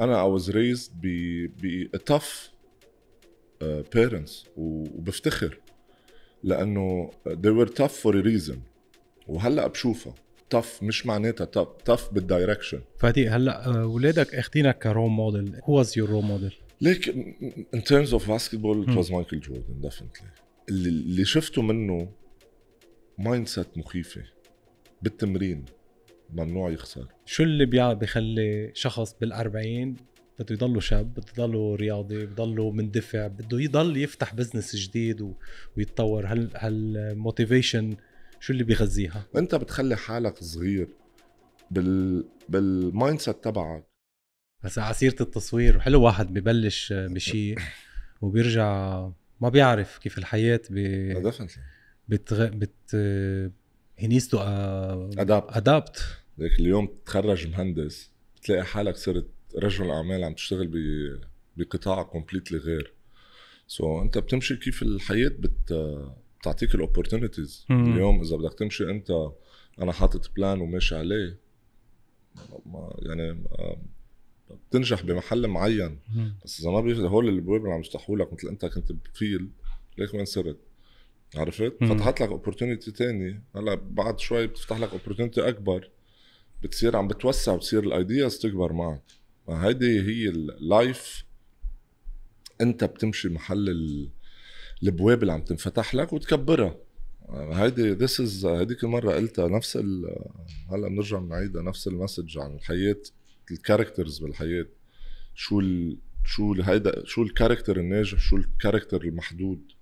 انا اي واز ريزد ب ب تاف بيرنتس وبفتخر لانه they were tough for a reason وهلا بشوفها تف مش معناتها تف تف بالدايركشن فادي هلا اولادك آه، اخذينك كرول موديل هو واز يور رول موديل ليك ان تيرمز اوف باسكتبول ات واز مايكل جوردن ديفنتلي اللي شفته منه مايند سيت مخيفه بالتمرين ممنوع يخسر شو اللي بيخلي شخص بالأربعين بده يضله شاب بده يضله رياضي بده مندفع بده يضل يفتح بزنس جديد ويتطور هل هالموتيفيشن شو اللي بيغذيها انت بتخلي حالك صغير بال بالمايند سيت تبعك بس على سيره التصوير حلو واحد ببلش بشيء وبيرجع ما بيعرف كيف الحياه ب... بتغ... بت هي نيدز تو آه، ادابت ادابت ليك اليوم تخرج مهندس بتلاقي حالك صرت رجل اعمال عم تشتغل بقطاع كومبليتلي غير سو so, انت بتمشي كيف الحياه بت بتعطيك الاوبورتونيتيز اليوم اذا بدك تمشي انت انا حاطط بلان وماشي عليه يعني بتنجح بمحل معين بس اذا ما بيجي هول البواب اللي عم يفتحوا لك مثل انت كنت بفيل ليك وين صرت عرفت؟ فتحت لك اوبورتونيتي ثانيه هلا بعد شوي بتفتح لك اوبورتونيتي اكبر بتصير عم بتوسع بتصير الايدياز تكبر معك هيدي هي اللايف انت بتمشي محل البواب اللي عم تنفتح لك وتكبرها هيدي ذس از هيديك المره قلتها نفس ال... هلا بنرجع بنعيدها نفس المسج عن الحياه الكاركترز بالحياه شو ال... شو هيدا شو الكاركتر الناجح شو الكاركتر المحدود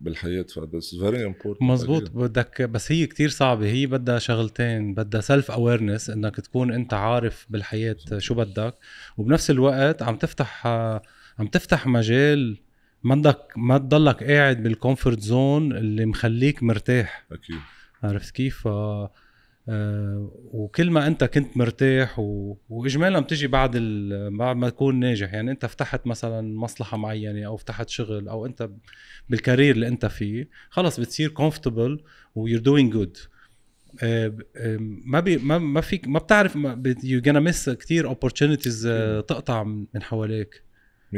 بالحياه فبس فيري امبورتنت مزبوط بدك بس هي كتير صعبه هي بدها شغلتين بدها سيلف اويرنس انك تكون انت عارف بالحياه شو بدك وبنفس الوقت عم تفتح عم تفتح مجال ما بدك ما تضلك قاعد بالكومفورت زون اللي مخليك مرتاح اكيد عرفت كيف؟ آه، وكل ما انت كنت مرتاح و... واجمالا بتجي بعد ال... بعد ما تكون ناجح يعني انت فتحت مثلا مصلحه معينه او فتحت شغل او انت بالكارير اللي انت فيه خلص بتصير كومفورتبل ويور دوينج جود ما بي ما, ما فيك ما بتعرف يو جونا مس كثير اوبورتونيتيز تقطع من حواليك 100%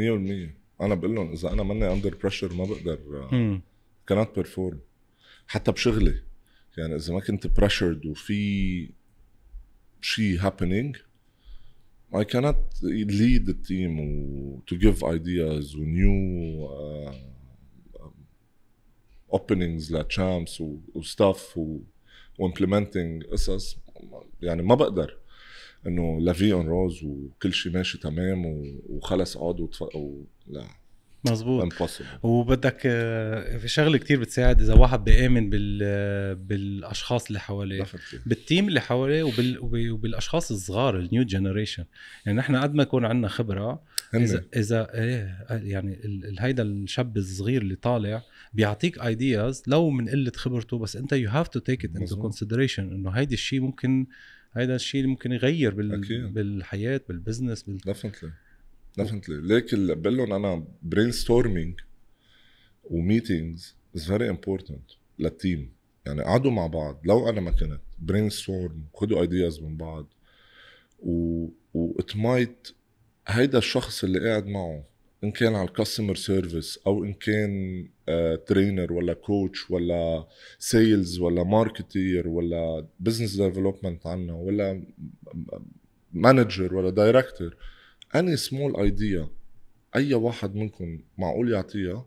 انا بقول لهم اذا انا ماني اندر بريشر ما بقدر كانت آه، بيرفورم حتى بشغلي يعني اذا ما كنت بريشرد وفي شيء happening I cannot lead the team to give ideas و new uh, um, openings لتشامبس و implementing قصص يعني ما بقدر انه لافي اون روز وكل شيء ماشي تمام وخلص اقعدوا و... لا مظبوط وبدك آه، في شغله كتير بتساعد اذا واحد بيامن بال آه، بالاشخاص اللي حواليه بالتيم اللي حواليه وبال... وبالاشخاص الصغار النيو جنريشن يعني نحن قد ما يكون عندنا خبره اذا اذا ايه آه، يعني هيدا الشاب الصغير اللي طالع بيعطيك ايدياز لو من قله خبرته بس انت يو هاف تو تيك ات انتو كونسيدريشن انه هيدي الشيء ممكن هيدا الشيء اللي ممكن يغير بال... أكيد. بالحياه بالبزنس بال... Definitely. ديفنتلي ليك اللي بقول لهم انا برين ستورمينج وميتينجز از فيري امبورتنت للتيم يعني قعدوا مع بعض لو انا ما كنت برين ستورم خدوا ايدياز من بعض و ات مايت هيدا الشخص اللي قاعد معه ان كان على الكاستمر سيرفيس او ان كان ترينر آه، ولا كوتش ولا سيلز ولا ماركتير ولا بزنس ديفلوبمنت عنا ولا مانجر ولا دايركتور اني سمول ايديا اي واحد منكم معقول يعطيها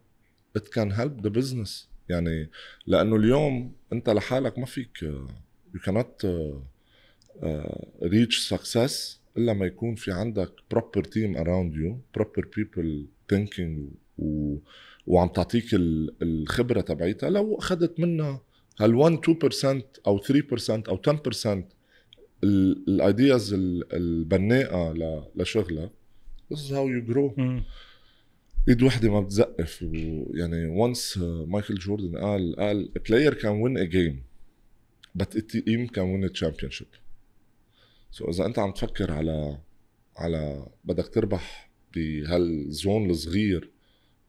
ات كان هيلب ذا بزنس يعني لانه اليوم انت لحالك ما فيك يو كانت ريتش سكسس الا ما يكون في عندك بروبر تيم اراوند يو بروبر بيبل ثينكينج وعم تعطيك الخبره تبعيتها لو اخذت منها هال 1 2% او 3% او 10% الايدياز البناءه لشغلها this is how you grow ايد وحده ما بتزقف ويعني وانس مايكل جوردن قال قال a player can win a game but a team can win a championship سو so اذا انت عم تفكر على على بدك تربح بهالزون الصغير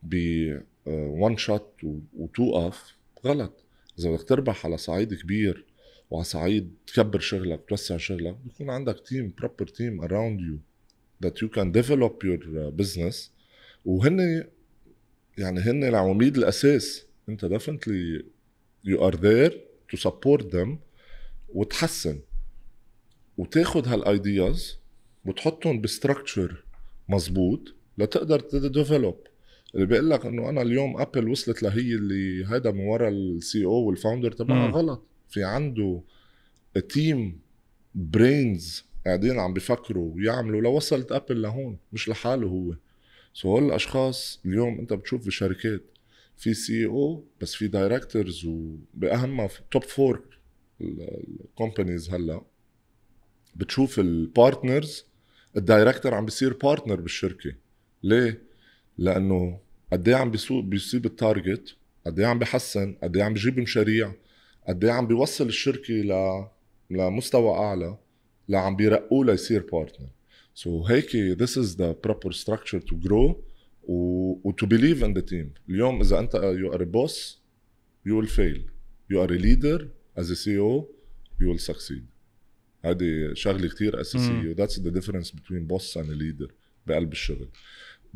ب وان شوت وتوقف غلط اذا بدك تربح على صعيد كبير وعلى صعيد تكبر شغلك توسع شغلك بيكون عندك تيم بروبر تيم اراوند يو ذات يو كان ديفلوب يور بزنس وهن يعني هن العواميد الاساس انت ديفنتلي يو ار ذير تو سبورت ذيم وتحسن وتاخذ هالايدياز وتحطهم بستراكشر مظبوط لتقدر تديفلوب اللي بيقول لك انه انا اليوم ابل وصلت لهي اللي هذا من ورا السي او والفاوندر تبعها غلط في عنده تيم برينز قاعدين عم بيفكروا ويعملوا لوصلت ابل لهون مش لحاله هو سو هول الاشخاص اليوم انت بتشوف في في سي او بس في دايركتورز وباهم توب فور الكومبانيز هلا بتشوف البارتنرز الدايركتور عم بيصير بارتنر بالشركه ليه؟ لانه قد ايه عم بيصيب التارجت قد ايه عم بحسن قد ايه عم بجيب مشاريع قد ايه عم بيوصل الشركه ل لمستوى اعلى لعم بيرقوه ليصير بارتنر سو so, هيك this is the proper structure to grow و, و to believe in the team اليوم اذا انت you are a boss you will fail you are a leader as a CEO you will succeed هذه شغله كثير اساسيه وذاتس ذا ديفرنس بين بوس اند ليدر بقلب الشغل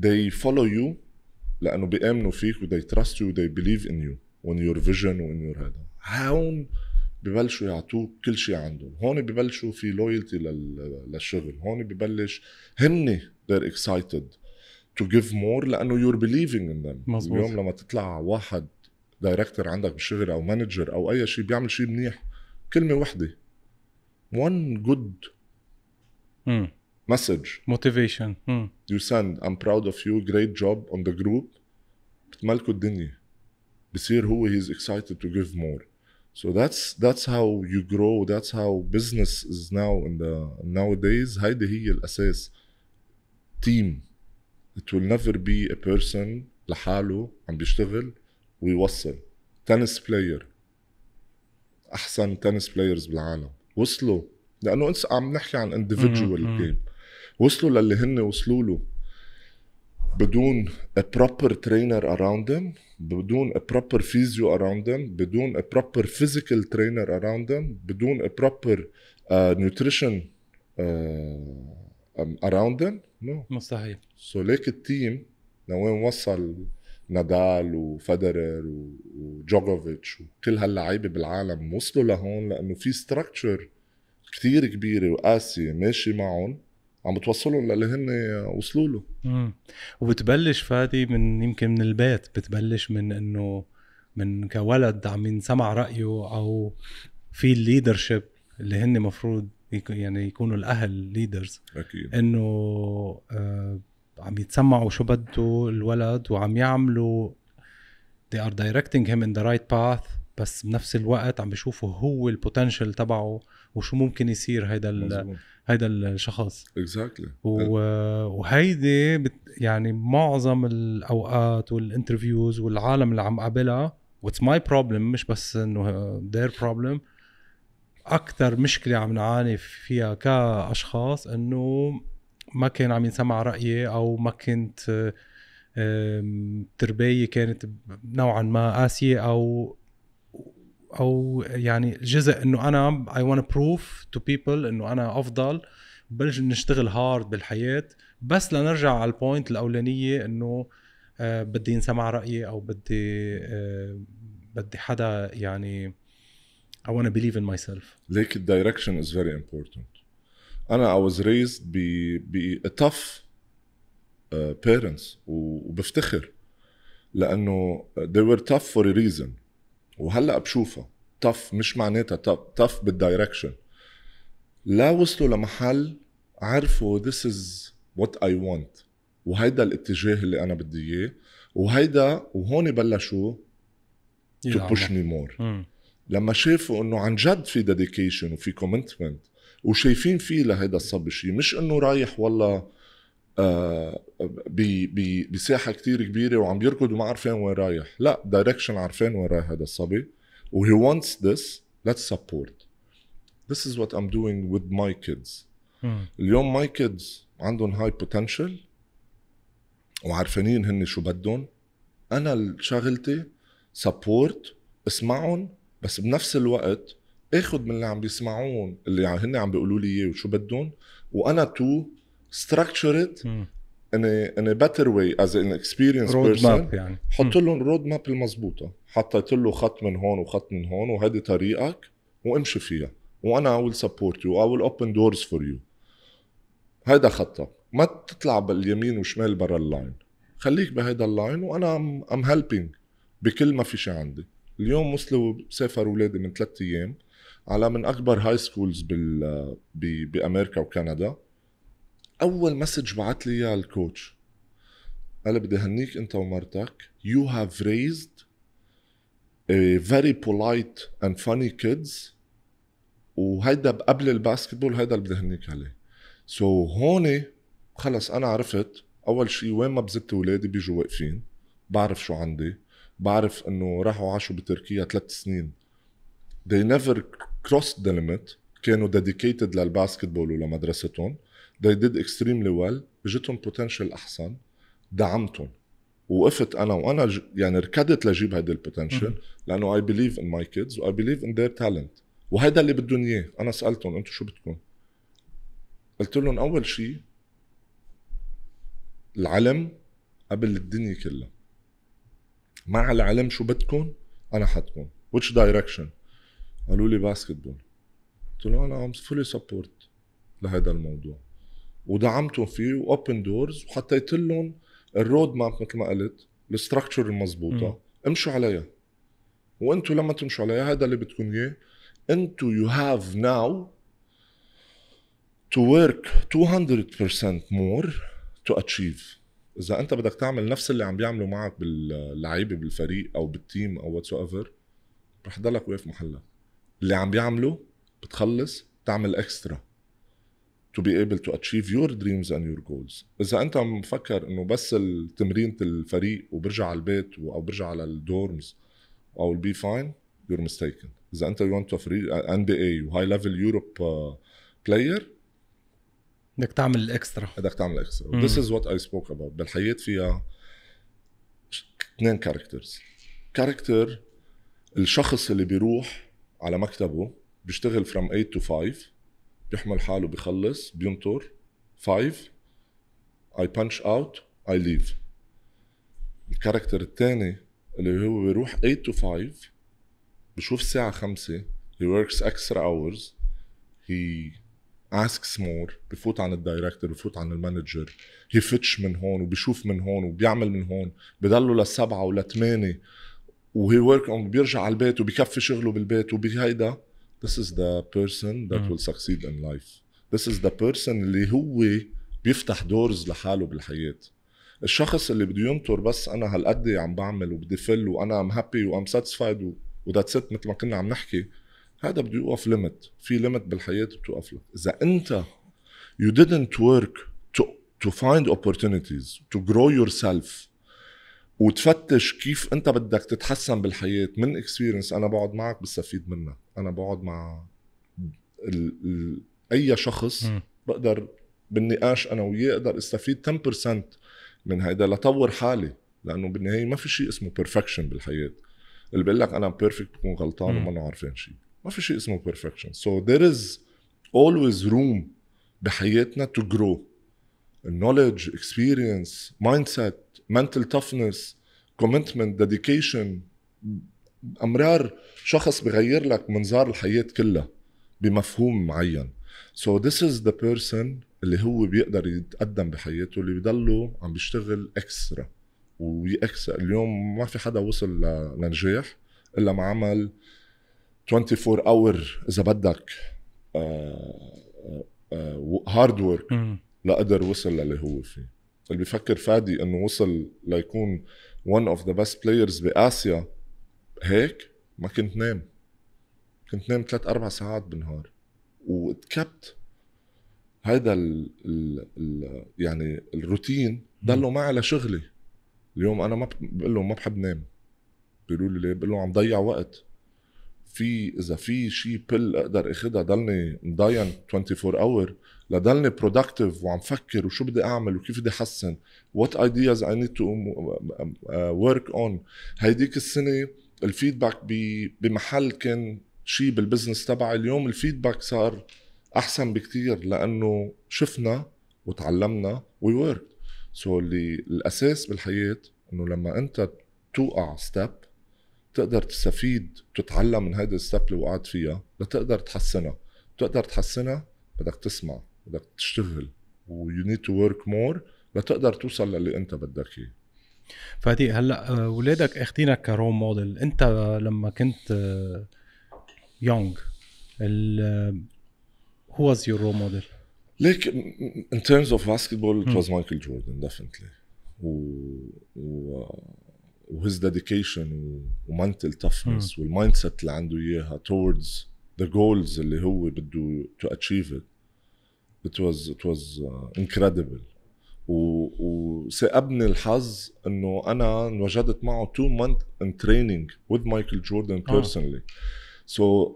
they follow you لانه بيامنوا فيك و they trust you و they believe in you when your vision when your هذا هون ببلشوا يعطوك كل شيء عندهم هون ببلشوا في لويالتي للشغل هون ببلش هن they're excited to give more لانه you're believing in them مزبوط. اليوم لما تطلع واحد دايركتور عندك بالشغل او مانجر او اي شيء بيعمل شيء منيح كلمه وحده one good mm. message motivation mm. you send I'm proud of you great job on the group بتملكوا الدنيا بصير هو he's excited to give more So that's that's how you grow, that's how business is now in the nowadays. هيدي هي الاساس. Team. It will never be a person لحاله عم بيشتغل ويوصل. تنس بلاير احسن تنس بلايرز بالعالم وصلوا لانه عم نحكي عن individual جيم وصلوا للي هن وصلوا له بدون a proper trainer around them بدون a proper physio around them بدون a proper physical trainer around them بدون a proper uh, nutrition uh, um, around them no مستحيل سو so, ليك التيم لوين وصل نادال وفدرر وجوجوفيتش وكل هاللعيبه بالعالم وصلوا لهون لانه في structure كثير كبيره وقاسيه ماشي معهم عم بتوصلهم للي هن وصلوا له وبتبلش فادي من يمكن من البيت بتبلش من انه من كولد عم ينسمع رايه او في الليدرشيب اللي هن مفروض يعني يكونوا الاهل ليدرز اكيد انه آه عم يتسمعوا شو بده الولد وعم يعملوا they are directing him in the right path بس بنفس الوقت عم بيشوفوا هو البوتنشل تبعه وشو ممكن يصير هيدا هيدا الشخص اكزاكتلي exactly. أه. وهيدي يعني معظم الاوقات والانترفيوز والعالم اللي عم قابلها واتس ماي بروبلم مش بس انه دير بروبلم اكثر مشكله عم نعاني فيها كاشخاص انه ما كان عم ينسمع رايي او ما كنت تربيه كانت نوعا ما قاسيه او او يعني جزء انه انا اي ونت بروف تو بيبل انه انا افضل بلش نشتغل هارد بالحياه بس لنرجع على البوينت الاولانيه انه آه بدي ينسمع رايي او بدي آه بدي حدا يعني I want to believe in myself. ليك الدايركشن is very important. انا I was raised ب ب tough uh, parents وبفتخر لانه they were tough for a reason وهلا بشوفها تف مش معناتها تف تف بالدايركشن لا وصلوا لمحل عرفوا this is what I want وهيدا الاتجاه اللي انا بدي اياه وهيدا وهون بلشوا تو بوش مي مور لما شافوا انه عن جد في ديديكيشن وفي كومنتمنت وشايفين فيه لهيدا الصب شيء مش انه رايح والله آه، بساحه كتير كبيره وعم بيركض وما عارفين وين رايح لا دايركشن عارفين وين رايح هذا الصبي وهي wants this let's support this is what I'm doing with my kids hmm. اليوم ماي كيدز عندهم هاي بوتنشل وعارفين هن شو بدهم انا شغلتي سبورت اسمعهم بس بنفس الوقت اخذ من اللي عم بيسمعون اللي هن عم بيقولوا لي اياه وشو بدهم وانا تو structure it in a, in a better way as an experienced رود person ماب يعني حط لهم رود ماب المضبوطه حطيت له خط من هون وخط من هون وهيدي طريقك وامشي فيها وانا I سبورت يو you اوبن دورز فور يو for you هيدا خطك ما تطلع باليمين وشمال برا اللاين خليك بهيدا اللاين وانا ام هيلبينج بكل ما في شي عندي اليوم وصلوا سافر اولادي من ثلاث ايام على من اكبر هاي سكولز بال بامريكا وكندا اول مسج بعت لي اياه الكوتش قال لي بدي اهنيك انت ومرتك يو هاف ريزد فيري بولايت اند فاني كيدز وهيدا قبل الباسكتبول هيدا اللي بدي اهنيك عليه سو so, هون خلص انا عرفت اول شيء وين ما بزت اولادي بيجوا واقفين بعرف شو عندي بعرف انه راحوا عاشوا بتركيا ثلاث سنين they never crossed the limit كانوا dedicated للباسكتبول ولمدرستهم they did extremely well اجتهم بوتنشال احسن دعمتهم وقفت انا وانا ج... يعني ركضت لجيب هيدا البوتنشل لانه اي بليف ان ماي كيدز واي بليف ان ذير تالنت وهيدا اللي بدهم اياه انا سالتهم انتم شو بدكم؟ قلت لهم اول شيء العلم قبل الدنيا كلها مع العلم شو بدكم انا حتكون which direction قالوا لي باسكت بول قلت لهم انا ام فولي سبورت لهذا الموضوع ودعمتهم فيه واوبن دورز وحطيت لهم الرود ماب مثل ما قلت الاستراكشر المضبوطه امشوا عليها وانتم لما تمشوا عليها هذا اللي بدكم اياه انتم يو هاف ناو تو ورك 200% مور تو اتشيف اذا انت بدك تعمل نفس اللي عم بيعملوا معك باللعيبه بالفريق او بالتيم او واتس ايفر رح تضلك واقف محلك اللي عم بيعمله بتخلص تعمل اكسترا to be able to achieve your dreams and your goals اذا انت مفكر انه بس التمرينة الفريق وبرجع على البيت او برجع على الدورمز او be فاين you're mistaken اذا انت you want to free ان بي اي وهاي ليفل يوروب بلاير بدك تعمل الاكسترا بدك تعمل اكسترا this از وات اي سبوك اباوت بالحياه فيها اثنين كاركترز كاركتر الشخص اللي بيروح على مكتبه بيشتغل فروم 8 تو 5 بيحمل حاله بخلص بينطر فايف اي بانش اوت اي ليف الكاركتر الثاني اللي هو بيروح 8 تو 5 بشوف الساعة 5 هي وركس اكسترا اورز هي اسكس مور بفوت عن الدايركتور بفوت عن المانجر فتش من هون وبشوف من هون وبيعمل من هون بضله لسبعة ولثمانية وهي ورك بيرجع على البيت وبكفي شغله بالبيت وبهيدا this is the person that will succeed in life this is the person اللي هو بيفتح دورز لحاله بالحياه الشخص اللي بده ينطر بس انا هالقد عم بعمل وبدي فل وانا ام هابي وام ساتسفايد وذاتس ات مثل ما كنا عم نحكي هذا بده يوقف ليمت في ليمت بالحياه بتوقف لك اذا انت you didn't work to to find opportunities to grow yourself وتفتش كيف انت بدك تتحسن بالحياه من اكسبيرينس انا بقعد معك بستفيد منها انا بقعد مع ال... ال... اي شخص م. بقدر بالنقاش انا وياه اقدر استفيد 10% من هيدا لطور حالي لانه بالنهايه ما في شيء اسمه بيرفكشن بالحياه اللي بقول لك انا بيرفكت بكون غلطان وما عارفين شيء ما في شيء اسمه بيرفكشن سو ذير از اولويز روم بحياتنا تو جرو النولج اكسبيرينس مايند سيت منتل تفنس كومنتمنت ديديكيشن امرار شخص بغير لك منظار الحياه كلها بمفهوم معين سو ذس از ذا بيرسون اللي هو بيقدر يتقدم بحياته اللي بضله عم بيشتغل اكسترا ويأكس اليوم ما في حدا وصل لنجاح الا ما عمل 24 اور اذا بدك هارد آه، آه، ورك آه، لقدر وصل للي هو فيه اللي بيفكر فادي انه وصل ليكون one of the best players باسيا هيك ما كنت نام كنت نام ثلاث اربع ساعات بالنهار وتكبت هيدا ال ال الـ يعني الروتين ضلوا معي لشغلي اليوم انا ما بقول لهم ما بحب نام بيقولوا لي ليه؟ بقول لهم عم ضيع وقت في اذا في شيء بل اقدر اخذها ضلني مضاين 24 اور لضلني برودكتيف وعم فكر وشو بدي اعمل وكيف بدي احسن وات ايدياز اي نيد تو ورك اون هيديك السنه الفيدباك بمحل كان شيء بالبزنس تبعي اليوم الفيدباك صار احسن بكتير لانه شفنا وتعلمنا وي ورك سو اللي الاساس بالحياه انه لما انت توقع ستيب تقدر تستفيد وتتعلم من هذا الستيب اللي وقعت فيها لتقدر تحسنها تقدر تحسنها بدك تسمع بدك تشتغل ويو نيد تو ورك مور لتقدر توصل للي انت بدك اياه فادي هلا اولادك آه، اخذينك كرول موديل انت لما كنت يونغ هو از يور رول موديل ليك ان ترمز اوف باسكتبول ات واز مايكل جوردن ديفنتلي و هيز ديديكيشن ومنتل تفنس والمايند سيت اللي عنده اياها towards ذا جولز اللي هو بده تو اتشيف ات واز ات واز انكريدبل وسأبني الحظ انه انا انوجدت معه تو مانث ان تريننج وذ مايكل جوردن بيرسونلي سو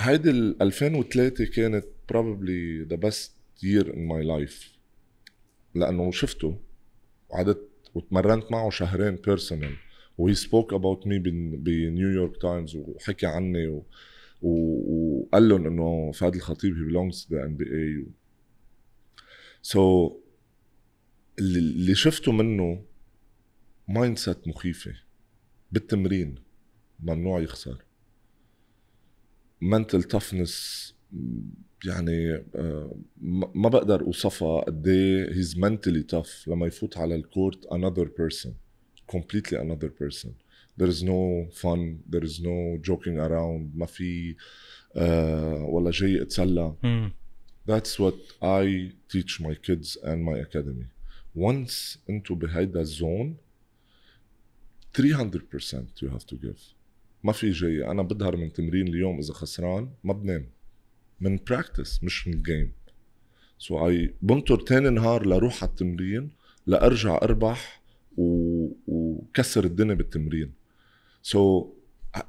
هيدي ال 2003 كانت بروبلي ذا بيست يير ان ماي لايف لانه شفته وقعدت وتمرنت معه شهرين بيرسونال وهي سبوك اباوت مي بنيويورك تايمز وحكي عني و... و... وقال لهم انه فهد الخطيب هي بيلونجز ذا ان بي اي سو اللي شفته منه مايند سيت مخيفه بالتمرين ممنوع يخسر منتل تفنس يعني آه، ما بقدر اوصفها قد ايه هيز منتلي تف لما يفوت على الكورت انذر بيرسون كومبليتلي انذر بيرسون ذير از نو فن ذير از نو جوكينج اراوند ما في آه، ولا والله جاي اتسلى ذاتس وات اي تيتش ماي كيدز اند ماي اكاديمي once انتو بهيدا الزون 300% you have to give ما في جاي انا بظهر من تمرين اليوم اذا خسران ما بنام من براكتس مش من الجيم سو so اي بنطر تاني نهار لروح على التمرين لارجع اربح و... وكسر الدنيا بالتمرين سو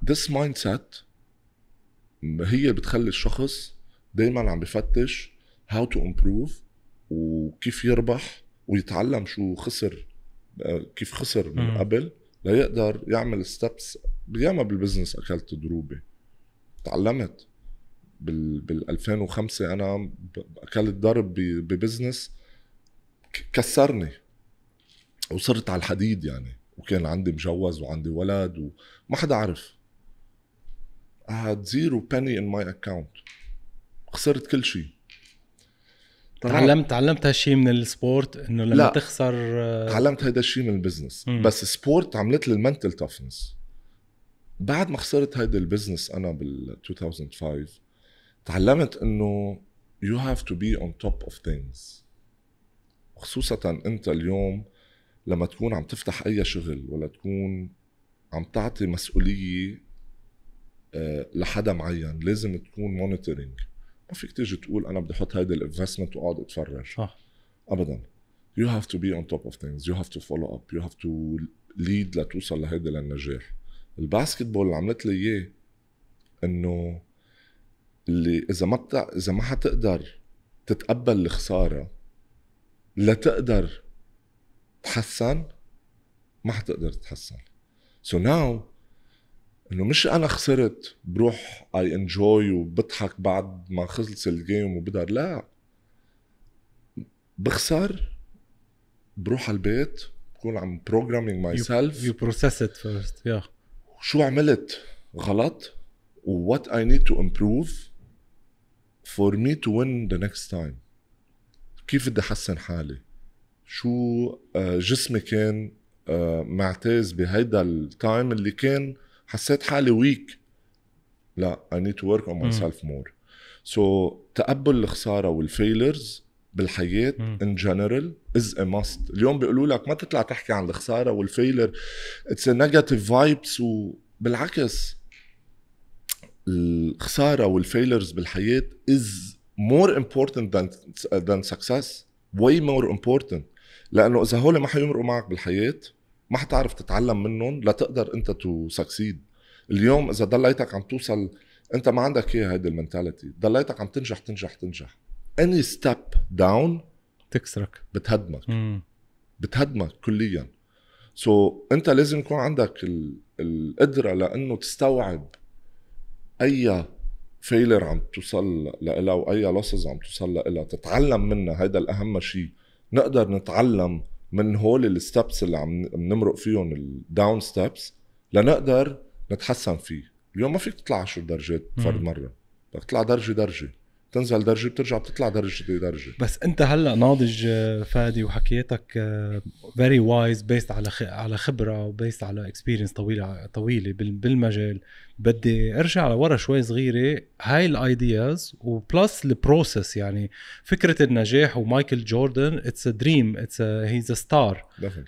ذس مايند سيت هي بتخلي الشخص دايما عم بفتش هاو تو امبروف وكيف يربح ويتعلم شو خسر آه، كيف خسر من قبل ليقدر يعمل ستبس ياما بالبزنس اكلت ضروبه تعلمت بال بال 2005 انا اكلت ضرب ببزنس كسرني وصرت على الحديد يعني وكان عندي مجوز وعندي ولد وما حدا عرف I had zero penny in my account خسرت كل شيء تعلمت تعلمت هالشيء من السبورت انه لما لا. تخسر آه، تعلمت هيدا الشيء من البزنس مم. بس سبورت عملت لي المنتل تافنس بعد ما خسرت هيدا البزنس انا بال 2005 تعلمت انه يو هاف تو بي اون توب اوف ثينجز خصوصا انت اليوم لما تكون عم تفتح اي شغل ولا تكون عم تعطي مسؤوليه آه، لحدا معين لازم تكون مونيتورينج ما فيك تيجي تقول انا بدي احط هيدا الانفستمنت واقعد اتفرج صح ابدا يو هاف تو بي اون توب اوف ثينجز يو هاف تو فولو اب يو هاف تو ليد لتوصل لهيدا للنجاح الباسكت بول اللي عملت لي اياه انه اللي اذا ما بتع... اذا ما حتقدر تتقبل الخساره لتقدر تحسن ما حتقدر تتحسن سو so ناو انه مش انا خسرت بروح اي انجوي وبضحك بعد ما خلص الجيم وبقدر لا بخسر بروح على البيت بكون عم بروجرامينج ماي سيلف يو بروسيس ات فيرست يا شو عملت غلط وات اي نيد تو امبروف فور مي تو وين ذا نيكست تايم كيف بدي احسن حالي شو آه، جسمي كان آه، معتاز بهيدا التايم اللي كان حسيت حالي ويك لا اي نيد تو ورك اون ماي سيلف مور سو تقبل الخساره والفيلرز بالحياه ان جنرال از ا ماست اليوم بيقولوا لك ما تطلع تحكي عن الخساره والفيلر اتس نيجاتيف فايبس وبالعكس الخساره والفيلرز بالحياه از مور امبورتنت ذان ذان سكسس واي مور امبورتنت لانه اذا هول ما حيمرقوا معك بالحياه ما حتعرف تتعلم منهم لتقدر انت تو سكسيد اليوم اذا ضليتك عم توصل انت ما عندك اياها هيدي المنتاليتي ضليتك عم تنجح تنجح تنجح اني ستيب داون تكسرك بتهدمك مم. بتهدمك كليا سو so, انت لازم يكون عندك ال... القدره لانه تستوعب اي فيلر عم توصل لها واي لوسز عم توصل لها تتعلم منها هذا الاهم شيء نقدر نتعلم من هول الستبس اللي عم بنمرق فيهم الداون ستبس لنقدر نتحسن فيه اليوم ما فيك تطلع 10 درجات فرد مره بدك تطلع درجه درجه تنزل درجه بترجع بتطلع درجه درجه بس انت هلا ناضج آه، فادي وحكيتك فيري وايز بيست على على خبره وبيست على اكسبيرينس طويله طويله بالمجال بدي ارجع لورا شوي صغيره هاي الايدياز وبلس البروسيس يعني فكره النجاح ومايكل جوردن اتس ا دريم اتس هيز ا ستار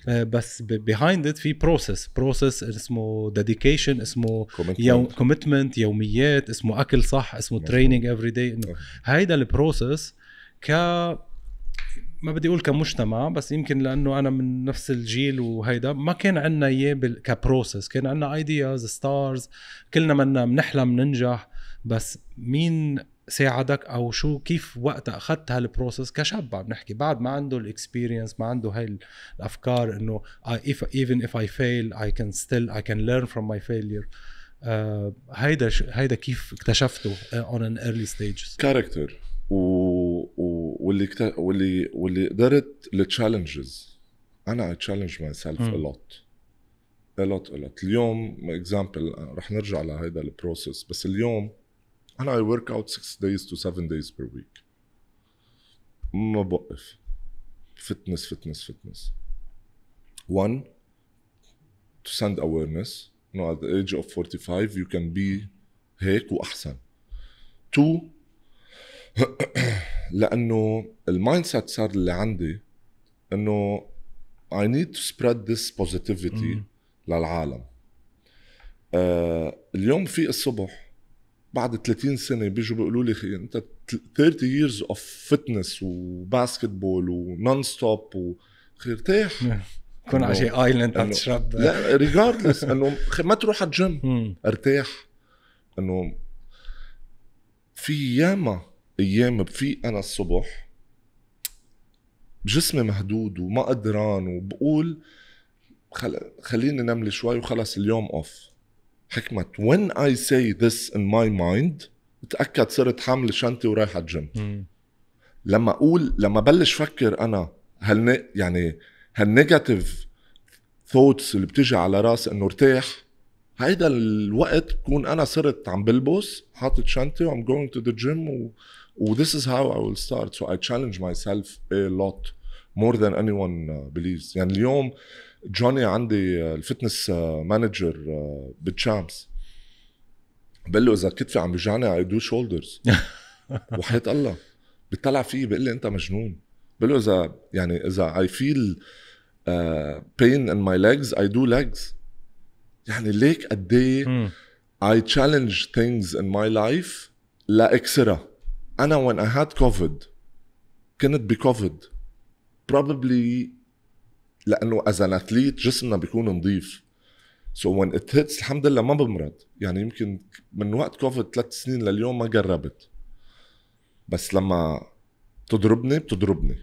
بس بيهايند ات في بروسيس بروسيس اسمه ديديكيشن اسمه كوميتمنت يوم يوميات اسمه اكل صح اسمه تريننج افري داي هيدا البروسيس ك ما بدي اقول كمجتمع بس يمكن لانه انا من نفس الجيل وهيدا ما كان عندنا اياه كبروسس كان عندنا ايدياز ستارز كلنا منا بنحلم ننجح بس مين ساعدك او شو كيف وقتها اخذت هالبروسس كشاب عم نحكي بعد ما عنده الاكسبيرينس ما عنده هاي الافكار انه if even if I fail I can still I can learn from my failure آه، هيدا هيدا كيف اكتشفته on an early stages كاركتر و واللي كت... واللي واللي قدرت التشالنجز انا اي تشالنج ماي سيلف ا لوت ا لوت ا لوت اليوم اكزامبل رح نرجع لهيدا البروسيس بس اليوم انا اي ورك اوت 6 دايز تو 7 دايز بير ويك ما بوقف فتنس فتنس فتنس 1 to send awareness you know at the age of 45 you can be هيك واحسن 2 لانه المايند سيت صار اللي عندي انه اي نيد تو سبريد ذس بوزيتيفيتي للعالم آه اليوم في الصبح بعد 30 سنه بيجوا بيقولوا لي خي انت 30 years of fitness وباسكتبول ونون ستوب وخي ارتاح كون على شي ايلاند عم تشرب لا ريجاردلس انه ما تروح على الجيم ارتاح انه في ياما ايام بفيق انا الصبح جسمي مهدود وما قدران وبقول خل... خليني نملي شوي وخلص اليوم اوف حكمة when I say this in my mind تأكد صرت حامل شنطة ورايح على الجيم لما اقول لما بلش فكر انا هل يعني هالنيجاتيف ثوتس اللي بتجي على راسي انه ارتاح هيدا الوقت بكون انا صرت عم بلبس حاطط شنطتي وعم جوينج تو ذا جيم Oh, this is how I will start so I challenge myself a lot more than anyone uh, believes يعني اليوم جوني عندي uh, الفتنس مانجر uh, بالشامس بقول له اذا كتفي عم بيجعني اي دو شولدرز وحياة الله بتطلع فيه بقول لي انت مجنون بقول له اذا يعني اذا اي فيل بين ان ماي ليجز اي دو ليجز يعني ليك قد ايه اي تشالنج ثينجز ان ماي لايف لاكسرها انا when I had COVID كنت بكوفيد probably لانه از ان اثليت جسمنا بيكون نظيف سو وين ات هيتس الحمد لله ما بمرض يعني يمكن من وقت كوفيد ثلاث سنين لليوم ما جربت بس لما تضربني بتضربني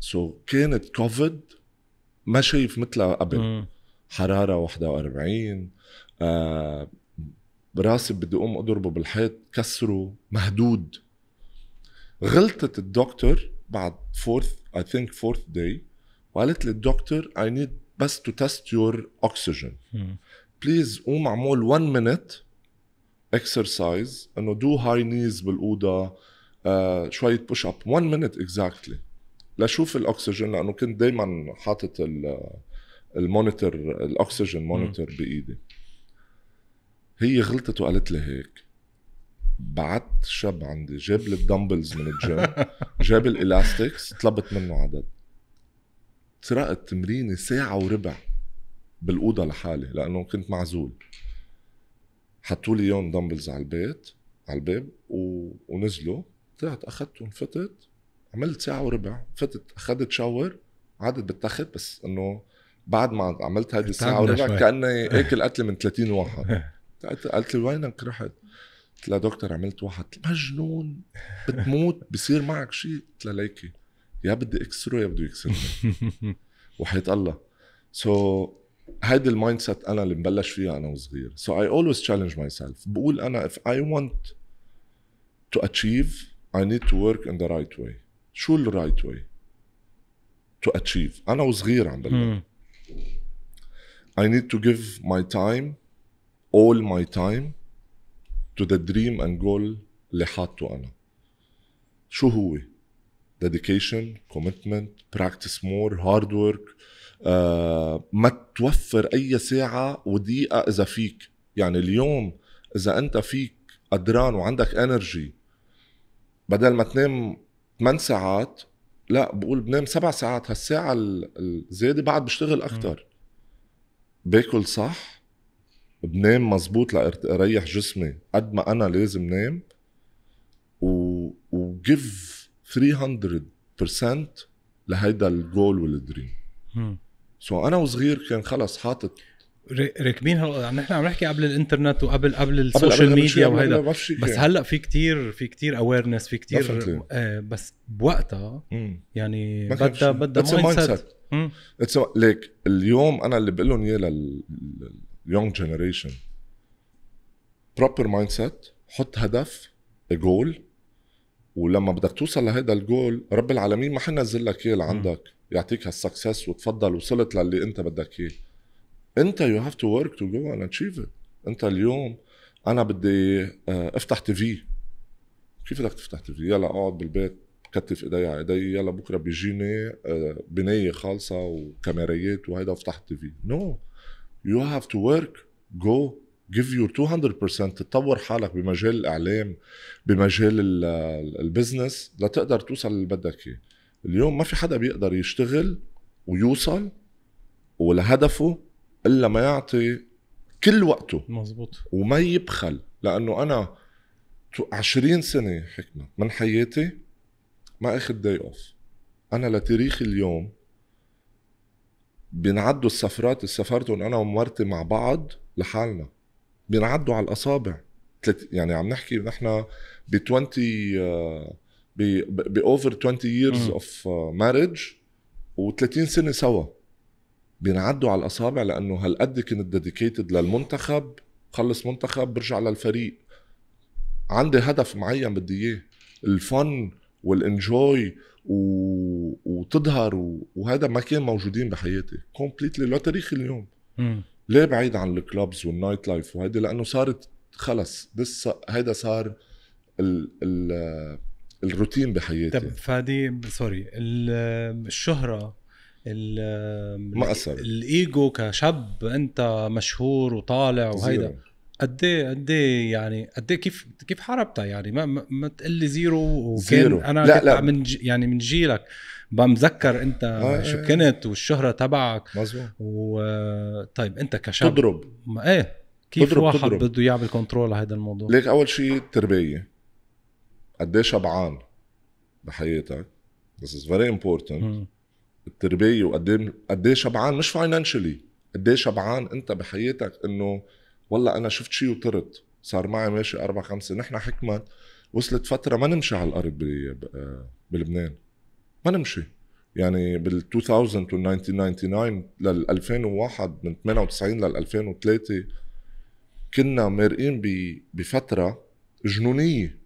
سو so, كانت كوفيد ما شايف مثلها قبل حراره 41 آه راسي بدي اقوم اضربه بالحيط كسره مهدود غلطت الدكتور بعد فورث اي ثينك فورث داي وقالت لي الدكتور اي نيد بس تو تيست يور اوكسجين بليز قوم اعمل 1 مينيت اكسرسايز انه دو هاي نيز بالاوضه آه، شويه بوش اب 1 مينيت اكزاكتلي لشوف الاكسجين لانه كنت دائما حاطط آه، المونيتور الاكسجين مونيتور بايدي هي غلطت وقالت لي هيك بعت شاب عندي جاب لي الدمبلز من الجيم جاب الالاستكس طلبت منه عدد سرقت تمريني ساعة وربع بالأوضة لحالي لأنه كنت معزول حطوا لي اياهم دمبلز على البيت على الباب و... ونزلوا طلعت اخذتهم فتت عملت ساعة وربع فتت اخذت شاور قعدت بالتخت بس انه بعد ما عملت هذه الساعة وربع كأني اكل قتلة من 30 واحد قلت لي وينك رحت؟ قلت لها دكتور عملت واحد مجنون بتموت بصير معك شيء قلت لها ليكي يا بدي اكسره يا بده يكسرني وحياة الله سو so, هيدي المايند سيت انا اللي مبلش فيها انا وصغير سو اي اولويز تشالنج ماي سيلف بقول انا اف اي ونت تو اتشيف اي نيد تو ورك ان ذا رايت واي شو الرايت واي تو اتشيف انا وصغير عم بقول I need to give my time all my time تو ذا دريم اند جول اللي حاطه انا شو هو ديديكيشن كوميتمنت براكتس مور هارد ورك ما توفر اي ساعه ودقيقه اذا فيك يعني اليوم اذا انت فيك قدران وعندك انرجي بدل ما تنام 8 ساعات لا بقول بنام سبع ساعات هالساعه الزياده بعد بشتغل اكثر باكل صح بنام مزبوط لاريح جسمي قد ما انا لازم نام و وجيف 300% لهيدا الجول والدريم سو so انا وصغير كان خلص حاطط راكبين هلا يعني نحن عم نحكي قبل الانترنت وقبل قبل السوشيال ميديا وهيدا بس هلا في كتير في كتير اويرنس في كتير آه، بس بوقتها يعني بدها بدها مايند سيت ليك اليوم انا اللي بقول لهم اياه يونج جنريشن بروبر مايند سيت حط هدف جول ولما بدك توصل لهذا الجول رب العالمين ما حنزل لك اياه لعندك يعطيك هالسكسس وتفضل وصلت للي انت بدك اياه انت يو هاف تو ورك تو جو اند اتشيف انت اليوم انا بدي آه، افتح تي في كيف بدك تفتح تي في يلا اقعد بالبيت كتف ايدي على ايدي يلا بكره بيجيني آه، بنايه خالصه وكاميرايات وهيدا وفتحت تي في نو no. يو هاف تو ورك جو جيف يور 200% تطور حالك بمجال الاعلام بمجال البزنس لتقدر توصل اللي بدك اياه اليوم ما في حدا بيقدر يشتغل ويوصل ولهدفه الا ما يعطي كل وقته مزبوط وما يبخل لانه انا 20 سنه حكمه من حياتي ما اخذ داي اوف انا لتاريخ اليوم بنعدوا السفرات السفرت انا ومرتي مع بعض لحالنا بنعدوا على الاصابع يعني عم نحكي نحن ب 20 آه، ب باوفر 20 ييرز اوف مارج و30 سنه سوا بينعدوا على الاصابع لانه هالقد كنت ديديكيتد للمنتخب خلص منتخب برجع للفريق عندي هدف معين بدي اياه الفن والانجوي و... وتظهر و... وهذا ما كان موجودين بحياتي كومبليتلي لتاريخ اليوم مم. ليه بعيد عن الكلابز والنايت لايف وهيدي لانه صارت خلص دس هيدا صار ال... ال... الروتين بحياتي طب فادي سوري الشهره ال... ما اثر الايجو كشاب انت مشهور وطالع وهيدا قد ايه قد ايه يعني قد ايه كيف كيف حاربتها يعني ما ما تقول لي زيرو وكان زيرو. انا لا لا. من يعني من جيلك بمذكر انت آه،, آه،, آه شو كنت والشهره تبعك مظبوط طيب انت كشاب تضرب ما ايه كيف تضرب واحد تضرب. بده يعمل كنترول على هذا الموضوع ليك اول شيء التربيه قد ايه شبعان بحياتك بس از فيري امبورتنت التربيه وقد ايه, إيه شبعان مش فاينانشلي قد ايه شبعان انت بحياتك انه والله انا شفت شيء وطرت صار معي ماشي اربع خمسه نحن حكما وصلت فتره ما نمشي على الارض آه، بلبنان ما نمشي يعني بال 2000 1999 لل 2001 من 98 لل 2003 كنا مارقين بفتره جنونيه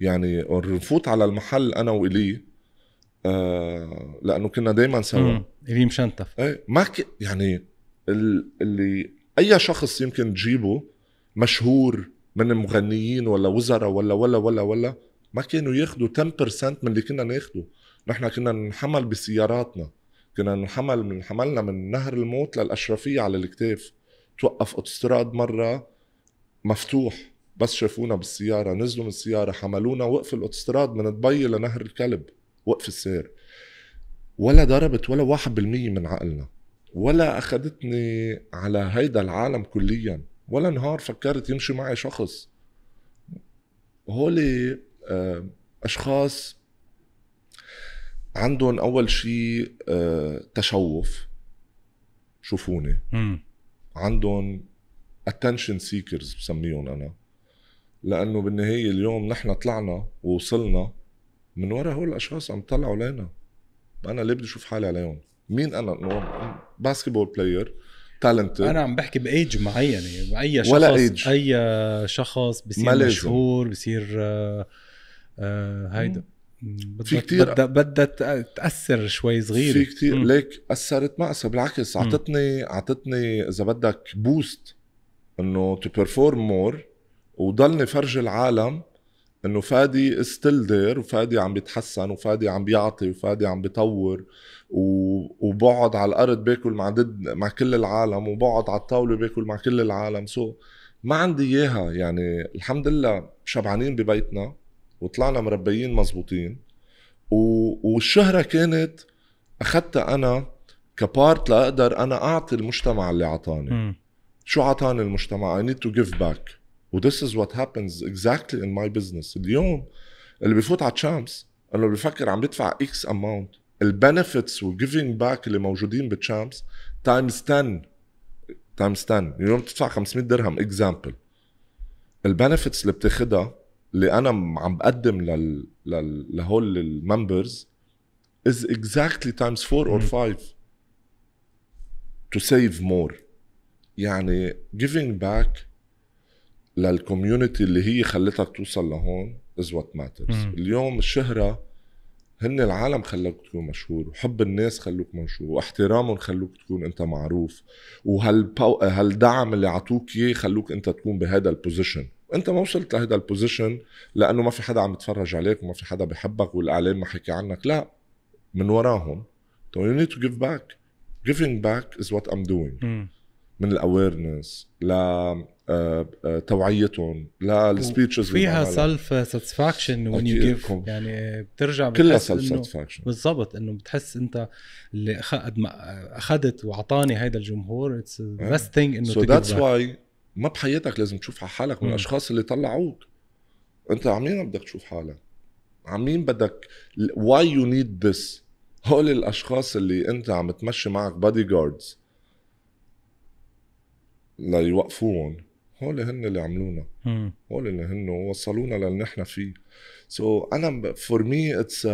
يعني نفوت على المحل انا والي آه لانه كنا دايما سوا الي مشنتف ايه ما ك... يعني اللي اي شخص يمكن تجيبه مشهور من مغنيين ولا وزراء ولا ولا ولا ولا ما كانوا ياخذوا 10% من اللي كنا ناخذه نحن كنا نحمل بسياراتنا كنا نحمل من حملنا من نهر الموت للأشرفية على الكتاف توقف اوتوستراد مرة مفتوح بس شافونا بالسيارة نزلوا من السيارة حملونا وقف الاوتوستراد من دبي لنهر الكلب وقف السير ولا ضربت ولا واحد بالمية من عقلنا ولا اخذتني على هيدا العالم كليا ولا نهار فكرت يمشي معي شخص هولي آه، اشخاص عندهم اول شيء آه، تشوف شوفوني عندهم attention seekers بسميهم انا لانه بالنهايه اليوم نحن طلعنا ووصلنا من ورا هول الاشخاص عم طلعوا لنا انا ليه بدي اشوف حالي عليهم مين انا انه باسكتبول بلاير تالنتد انا عم بحكي بايج معينه يعني اي شخص ولا ايج اي شخص بصير مشهور بصير آه، آه، هيدا في كتير بدها بدها تاثر شوي صغيره في كثير ليك اثرت ما اثر بالعكس اعطتني اعطتني اذا بدك بوست انه تو بيرفورم مور وضلني فرجي العالم انه فادي ستيل ذير وفادي عم بيتحسن وفادي عم بيعطي وفادي عم بيطور و... وبقعد على الارض باكل مع دد مع كل العالم وبقعد على الطاوله باكل مع كل العالم سو ما عندي اياها يعني الحمد لله شبعانين ببيتنا وطلعنا مربيين مزبوطين و... والشهره كانت اخذتها انا كبارت لاقدر انا اعطي المجتمع اللي عطاني شو عطاني المجتمع I need to give back وذس از وات هابنز اكزاكتلي ان ماي بزنس اليوم اللي بفوت على تشامبس انه بفكر عم بدفع اكس اماونت البنفيتس وجيفينج باك اللي موجودين بتشامبس تايمز 10 تايمز 10 اليوم بتدفع 500 درهم اكزامبل البنفيتس اللي بتاخذها اللي انا عم بقدم لل, لل... لهول الممبرز از اكزاكتلي تايمز 4 اور 5 to save more يعني giving back للكوميونتي اللي هي خلتك توصل لهون از وات ماترز اليوم الشهره هن العالم خلوك تكون مشهور وحب الناس خلوك مشهور واحترامهم خلوك تكون انت معروف وهالدعم اللي عطوك اياه خلوك انت تكون بهذا البوزيشن انت ما وصلت لهذا البوزيشن لانه ما في حدا عم يتفرج عليك وما في حدا بحبك والاعلام ما حكي عنك لا من وراهم تو يو نيد تو جيف باك جيفينج باك از وات ام دوينج من الاويرنس ل آه، آه، توعيتهم للسبيتشز فيها سيلف ساتسفاكشن وين يو جيف يعني بترجع كلها سيلف ساتسفاكشن بالضبط انه بتحس انت اللي قد ما اخذت واعطاني هذا الجمهور اتس بيست ثينج انه سو ذاتس واي ما بحياتك لازم تشوف على حالك من الاشخاص اللي طلعوك انت على مين بدك تشوف حالك؟ على مين بدك واي يو نيد ذس هول الاشخاص اللي انت عم تمشي معك بادي جاردز ليوقفوهم هول هن اللي عملونا هول اللي هن وصلونا للي نحن فيه سو so انا فور مي اتس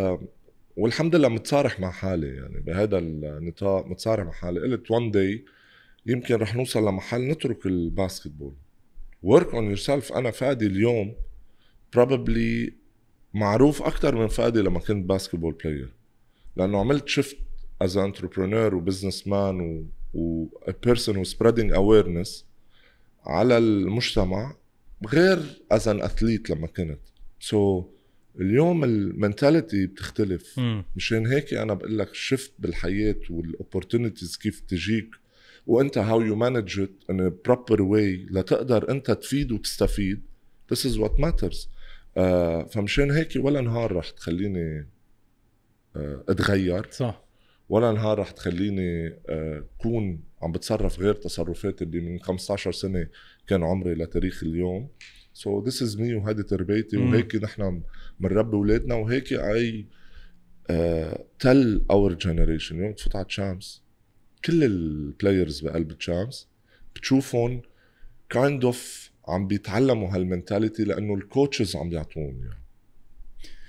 والحمد لله متصارح مع حالي يعني بهذا النطاق متصارح مع حالي قلت وان داي يمكن رح نوصل لمحل نترك الباسكتبول ورك اون يور سيلف انا فادي اليوم probably معروف اكثر من فادي لما كنت باسكتبول بلاير لانه عملت شفت از انتربرونور وبزنس مان و a person who's spreading awareness على المجتمع غير از ان اثليت لما كنت سو so, اليوم المنتاليتي بتختلف مشان هيك انا بقول لك شفت بالحياه والاوبورتونيتيز كيف تجيك وانت هاو يو مانج ات ان بروبر واي لتقدر انت تفيد وتستفيد ذس از وات ماترز فمشان هيك ولا نهار رح تخليني uh, اتغير صح ولا نهار رح تخليني آه، كون عم بتصرف غير تصرفاتي اللي من 15 سنه كان عمري لتاريخ اليوم سو ذس از مي وهيدي تربيتي وهيك نحن بنربي اولادنا وهيك اي تل اور جنريشن يوم تفوت على تشامس كل البلايرز بقلب تشامس بتشوفهم كايند kind اوف of عم بيتعلموا هالمنتاليتي لانه الكوتشز عم يعطوهم اياها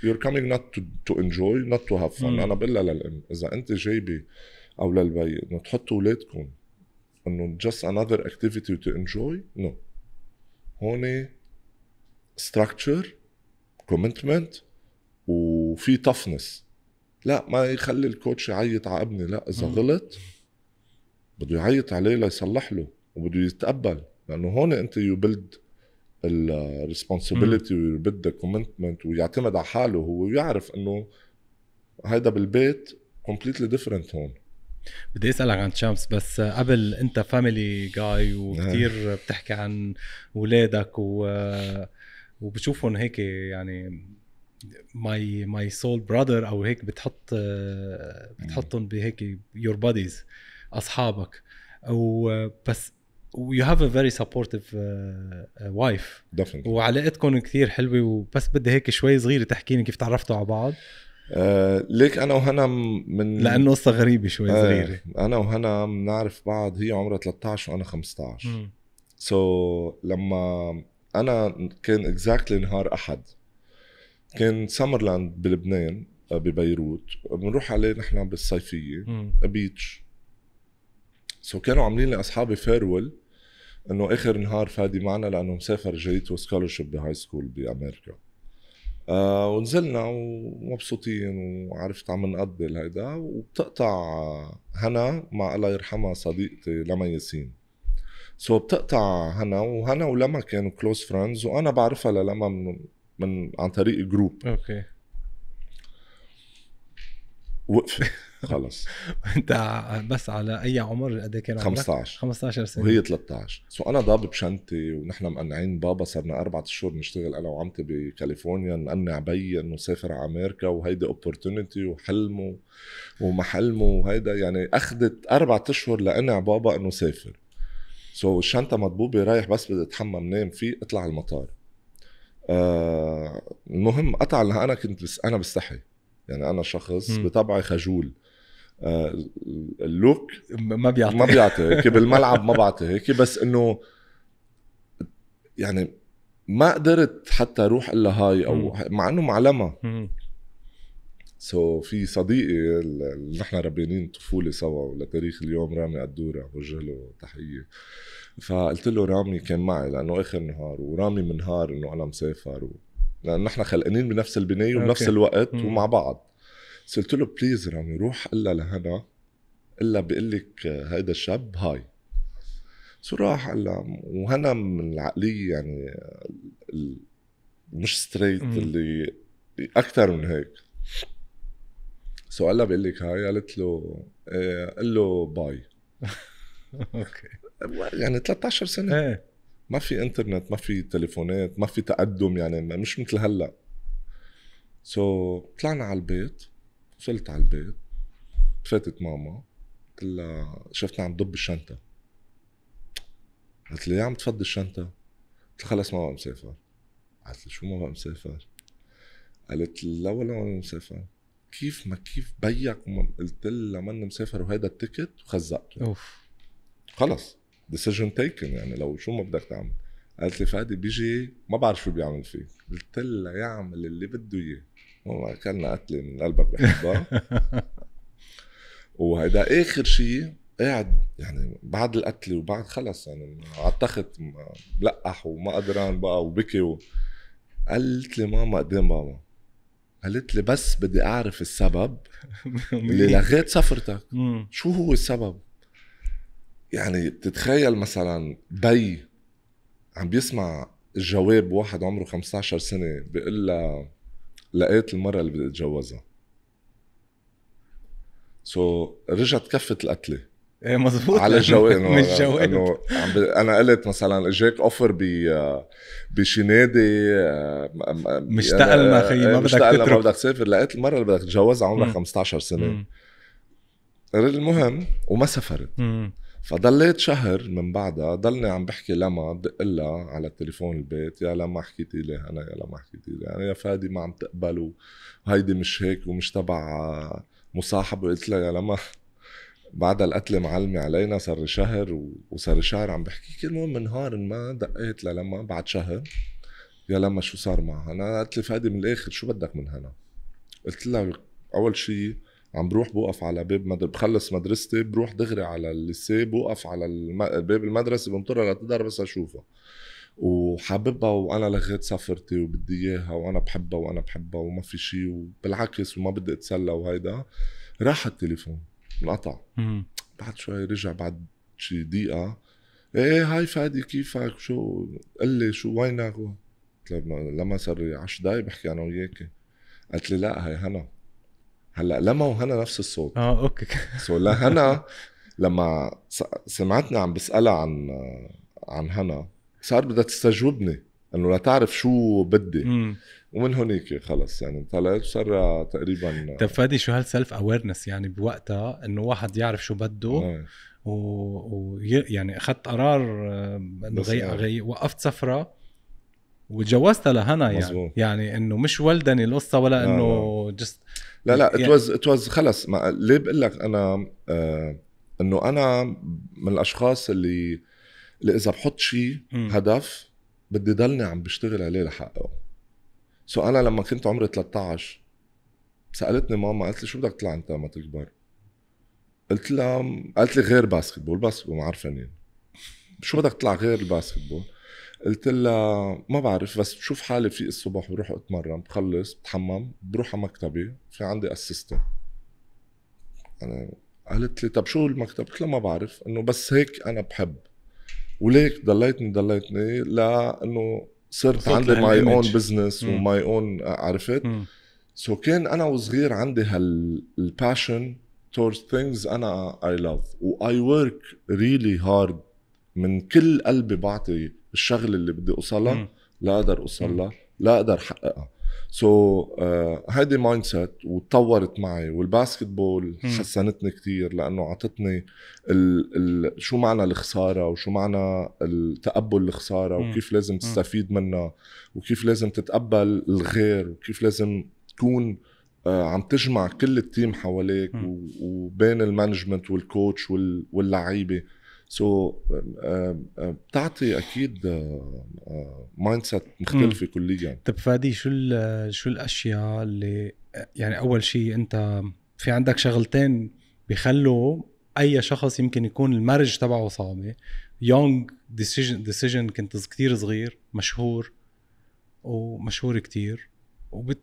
you're coming not to, to enjoy not to have fun انا بقول للام اذا انت جايبه او للبي انه تحطوا اولادكم انه just another activity to enjoy no هون structure commitment وفي toughness لا ما يخلي الكوتش يعيط على ابني لا اذا غلط بده يعيط عليه ليصلح له وبده يتقبل لانه هون انت يو بيلد الريسبونسبيلتي وبده كومنتمنت ويعتمد على حاله هو ويعرف انه هيدا بالبيت كومبليتلي ديفرنت هون بدي اسالك عن شمس بس قبل انت فاميلي جاي وكثير بتحكي عن اولادك و وبشوفهم هيك يعني ماي ماي سول براذر او هيك بتحط بتحطهم بهيك يور باديز اصحابك وبس ويو هاف ا فيري سبورتيف وايف وعلاقتكم كثير حلوه وبس بدي هيك شوي صغيره تحكيني كيف تعرفتوا على بعض آه ليك انا وهنا من لانه قصه غريبه شوي آه، صغيره انا وهنا بنعرف بعض هي عمرها 13 وانا 15 سو so, لما انا كان اكزاكتلي نهار احد كان سمرلاند بلبنان آه، ببيروت بنروح عليه نحن بالصيفيه بيتش سو so, كانوا عاملين لاصحابي فيرول انه اخر نهار فادي معنا لانه مسافر جايته سكولرشيب بهاي سكول بامريكا آه ونزلنا ومبسوطين وعرفت عم نقضي هيدا وبتقطع هنا مع الله يرحمها صديقتي لما ياسين سو so بتقطع هنا وهنا ولما كانوا كلوز فريندز وانا بعرفها للما من, من عن طريق جروب اوكي okay. وقفت خلص انت بس على اي عمر قد ايه كان 15 15 سنه وهي 13 سو انا ضاب بشنتي ونحن مقنعين بابا صرنا اربع شهور نشتغل انا وعمتي بكاليفورنيا نقنع بي انه سافر على امريكا وهيدي اوبورتونيتي وحلمه ومحلمه وهيدا يعني اخذت اربع اشهر لقنع بابا انه سافر سو so الشنطه مضبوبه رايح بس بدي اتحمم نام فيه اطلع على المطار آه المهم قطع انا كنت بس انا بستحي يعني انا شخص بطبعي خجول آه، اللوك ما بيعطي ما بيعطي هيك بالملعب ما بعطي هيك بس انه يعني ما قدرت حتى اروح الا هاي او مع انه معلمها سو so, في صديقي اللي نحن ربيانين طفوله سوا ولتاريخ اليوم رامي قدوره بوجه له تحيه فقلت له رامي كان معي لانه اخر نهار ورامي منهار انه انا مسافر و... لانه نحن خلقانين بنفس البنايه وبنفس الوقت ومع بعض قلت له بليز رامي روح قلها لهنا الا بقول لك آه، هيدا الشاب هاي سو راح قال وهنا من العقليه يعني آه، مش ستريت اللي اكثر من هيك سو قال لها بقول لك هاي قالت له آه، قال له باي اوكي يعني 13 سنه إيه. ما في انترنت ما في تليفونات ما في تقدم يعني مش مثل هلا سو so, طلعنا على البيت وصلت على البيت فاتت ماما قلت لها شفتنا عم دب الشنطه قالت لي عم تفضي الشنطه؟ قلت لها خلص ما بقى مسافر قالت لي شو ما بقى مسافر؟ قالت لي لا ولا ما مسافر كيف ما كيف بيك وما قلت لها من مسافر وهيدا التيكت وخزقته اوف خلص ديسيجن تيكن يعني لو شو ما بدك تعمل قالت لي فادي بيجي ما بعرف شو بيعمل فيك قلت لها يعمل اللي بده اياه اكلنا قتله من قلبك بحبها وهيدا اخر شيء قاعد يعني بعد القتله وبعد خلص يعني على التخت ملقح وما قدران بقى وبكي و... قالت لي ماما قدام إيه بابا قالت لي بس بدي اعرف السبب اللي لغيت سفرتك شو هو السبب يعني تتخيل مثلا بي عم بيسمع الجواب واحد عمره 15 سنه بيقول لها لقيت المرة اللي بدي اتجوزها سو so, رجعت كفة القتلة ايه مضبوط. على الجوانب. مش جواب انه انا قلت مثلا اجاك اوفر ب بشي نادي آه، لنا خيي ما إيه، بدك تترك ما بدك تسافر لقيت المره اللي بدك تتجوزها عمرها 15 سنه المهم وما سافرت فضليت شهر من بعدها ضلني عم بحكي لما بقلها على التليفون البيت يا لما حكيتي لي انا يا لما حكيتي لي انا يا فادي ما عم تقبل وهيدي مش هيك ومش تبع مصاحبه قلت لها يا لما بعدها القتل معلمة علينا صار شهر وصار شهر عم بحكيك المهم من نهار ما دقيت لما بعد شهر يا لما شو صار معها انا قلت لي فادي من الاخر شو بدك من هنا قلت لها اول شيء عم بروح بوقف على باب مدر... بخلص مدرستي بروح دغري على الليسي بوقف على الم... باب المدرسه بنطرها لتقدر بس اشوفها وحاببها وانا لغيت سفرتي وبدي اياها وانا بحبها وانا بحبها وما في شيء وبالعكس وما بدي اتسلى وهيدا راح التليفون انقطع بعد شوي رجع بعد شي دقيقه ايه, إيه، هاي فادي كيفك شو قل لي شو وينك لما صار لي 10 دقايق بحكي انا وياك قالت لي لا هي هنا هلا لما وهنا نفس الصوت اه اوكي سو لهنا لما سمعتني عم بسالها عن عن هنا صار بدها تستجوبني انه لتعرف شو بدي مم. ومن هونيك خلص يعني طلعت صار تقريبا طيب فادي شو هالسلف اويرنس يعني بوقتها انه واحد يعرف شو بده ويعني آه. و... يعني اخذت قرار آه، انه غي... آه. غي... وقفت سفره وتجوزتها لهنا يعني مزبوط. يعني انه مش ولدني القصه ولا آه. انه جست لا لا اتوز يعني... اتوز خلص ما ليه بقول لك انا آه انه انا من الاشخاص اللي اللي اذا بحط شيء هدف بدي ضلني عم بشتغل عليه لحققه سو انا لما كنت عمري 13 سالتني ماما قالت لي شو بدك تطلع انت لما تكبر؟ قلت لها قالت لي غير باسكتبول باسكتبول ما عارفه شو بدك تطلع غير الباسكتبول؟ قلت لها ما بعرف بس بشوف حالي في الصبح بروح اتمرن بخلص بتحمم بروح على مكتبي في عندي اسيستنت يعني انا قالت لي طب شو المكتب؟ قلت لها ما بعرف انه بس هيك انا بحب وليك ضليتني ضليتني لانه صرت عندي ماي اون بزنس وماي اون آه، عرفت؟ سو so كان انا وصغير عندي هالباشن towards things انا اي لاف واي ورك ريلي هارد من كل قلبي بعطي الشغله اللي بدي اوصلها لا اقدر اوصلها لا اقدر احققها سو so, آه، هيدي مايند سيت وتطورت معي والباسكت بول حسنتني كثير لانه اعطتني ال ال شو معنى الخساره وشو معنى تقبل الخساره وكيف لازم تستفيد منها وكيف لازم تتقبل الغير وكيف لازم تكون uh, عم تجمع كل التيم حواليك وبين المانجمنت والكوتش واللعيبه سو آه، آه، بتعطي اكيد مايند سيت مختلفه كليا طب فادي شو شو الاشياء اللي يعني اول شيء انت في عندك شغلتين بخلوا اي شخص يمكن يكون المرج تبعه صعبه يونغ ديسيجن ديسيجن كنت كثير صغير مشهور ومشهور كثير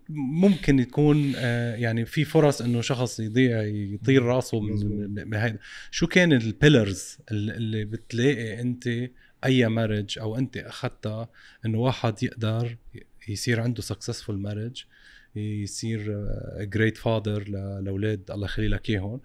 وممكن يكون آه، يعني في فرص انه شخص يضيع يطير راسه من هيدا شو كان البيلرز اللي بتلاقي انت اي مارج او انت اخذتها انه واحد يقدر يصير عنده سكسسفول مارج يصير جريت آه، فادر لاولاد الله يخلي لك اياهم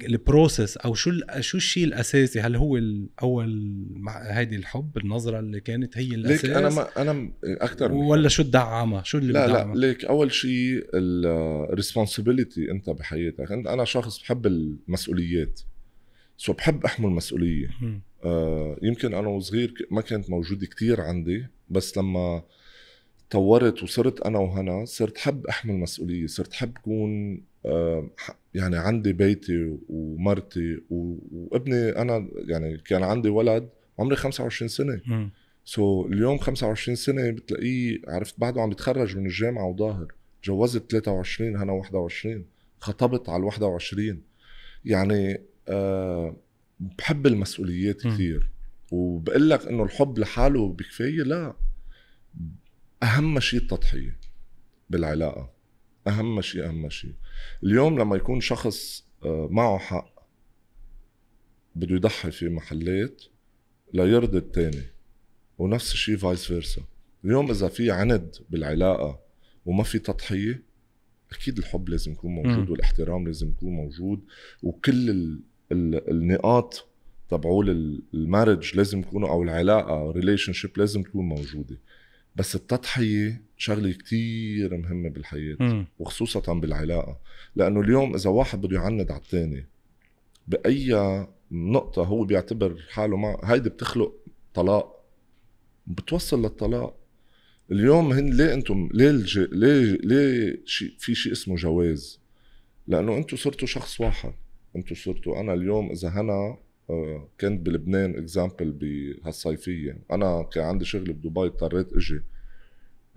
البروسس او شو شو الشيء الاساسي هل هو الاول هيدي الحب النظره اللي كانت هي الاساس ليك انا ما انا اكثر ولا شو الدعامه شو اللي لا بدعمة؟ لا ليك اول شيء الريسبونسبيلتي انت بحياتك انت انا شخص بحب المسؤوليات سو بحب احمل مسؤوليه آه يمكن انا وصغير ما كانت موجوده كثير عندي بس لما آه طورت وصرت انا وهنا صرت حب احمل مسؤوليه صرت حب كون يعني عندي بيتي ومرتي وابني انا يعني كان عندي ولد عمري 25 سنه سو so اليوم 25 سنه بتلاقيه عرفت بعده عم يتخرج من الجامعه وظاهر تجوزت 23 هنا 21 خطبت على ال 21 يعني أه بحب المسؤوليات كثير وبقول لك انه الحب لحاله بكفايه لا اهم شيء التضحيه بالعلاقه اهم شيء اهم شيء اليوم لما يكون شخص آه، معه حق بده يضحي في محلات ليرضي الثاني ونفس الشيء فايس فيرسا اليوم اذا في عند بالعلاقه وما في تضحيه اكيد الحب لازم يكون موجود م. والاحترام لازم يكون موجود وكل ال ال النقاط تبعول المارج لازم يكونوا او العلاقه ريليشن شيب لازم تكون موجوده بس التضحيه شغله كتير مهمه بالحياه م. وخصوصا بالعلاقه لانه اليوم اذا واحد بده يعند على الثاني باي نقطه هو بيعتبر حاله مع هيدي بتخلق طلاق بتوصل للطلاق اليوم هن ليه انتم ليه الج... ليه ليه في شيء اسمه جواز لانه انتم صرتوا شخص واحد انتم صرتوا انا اليوم اذا هنا كنت بلبنان اكزامبل بهالصيفيه انا كان عندي شغل بدبي اضطريت اجي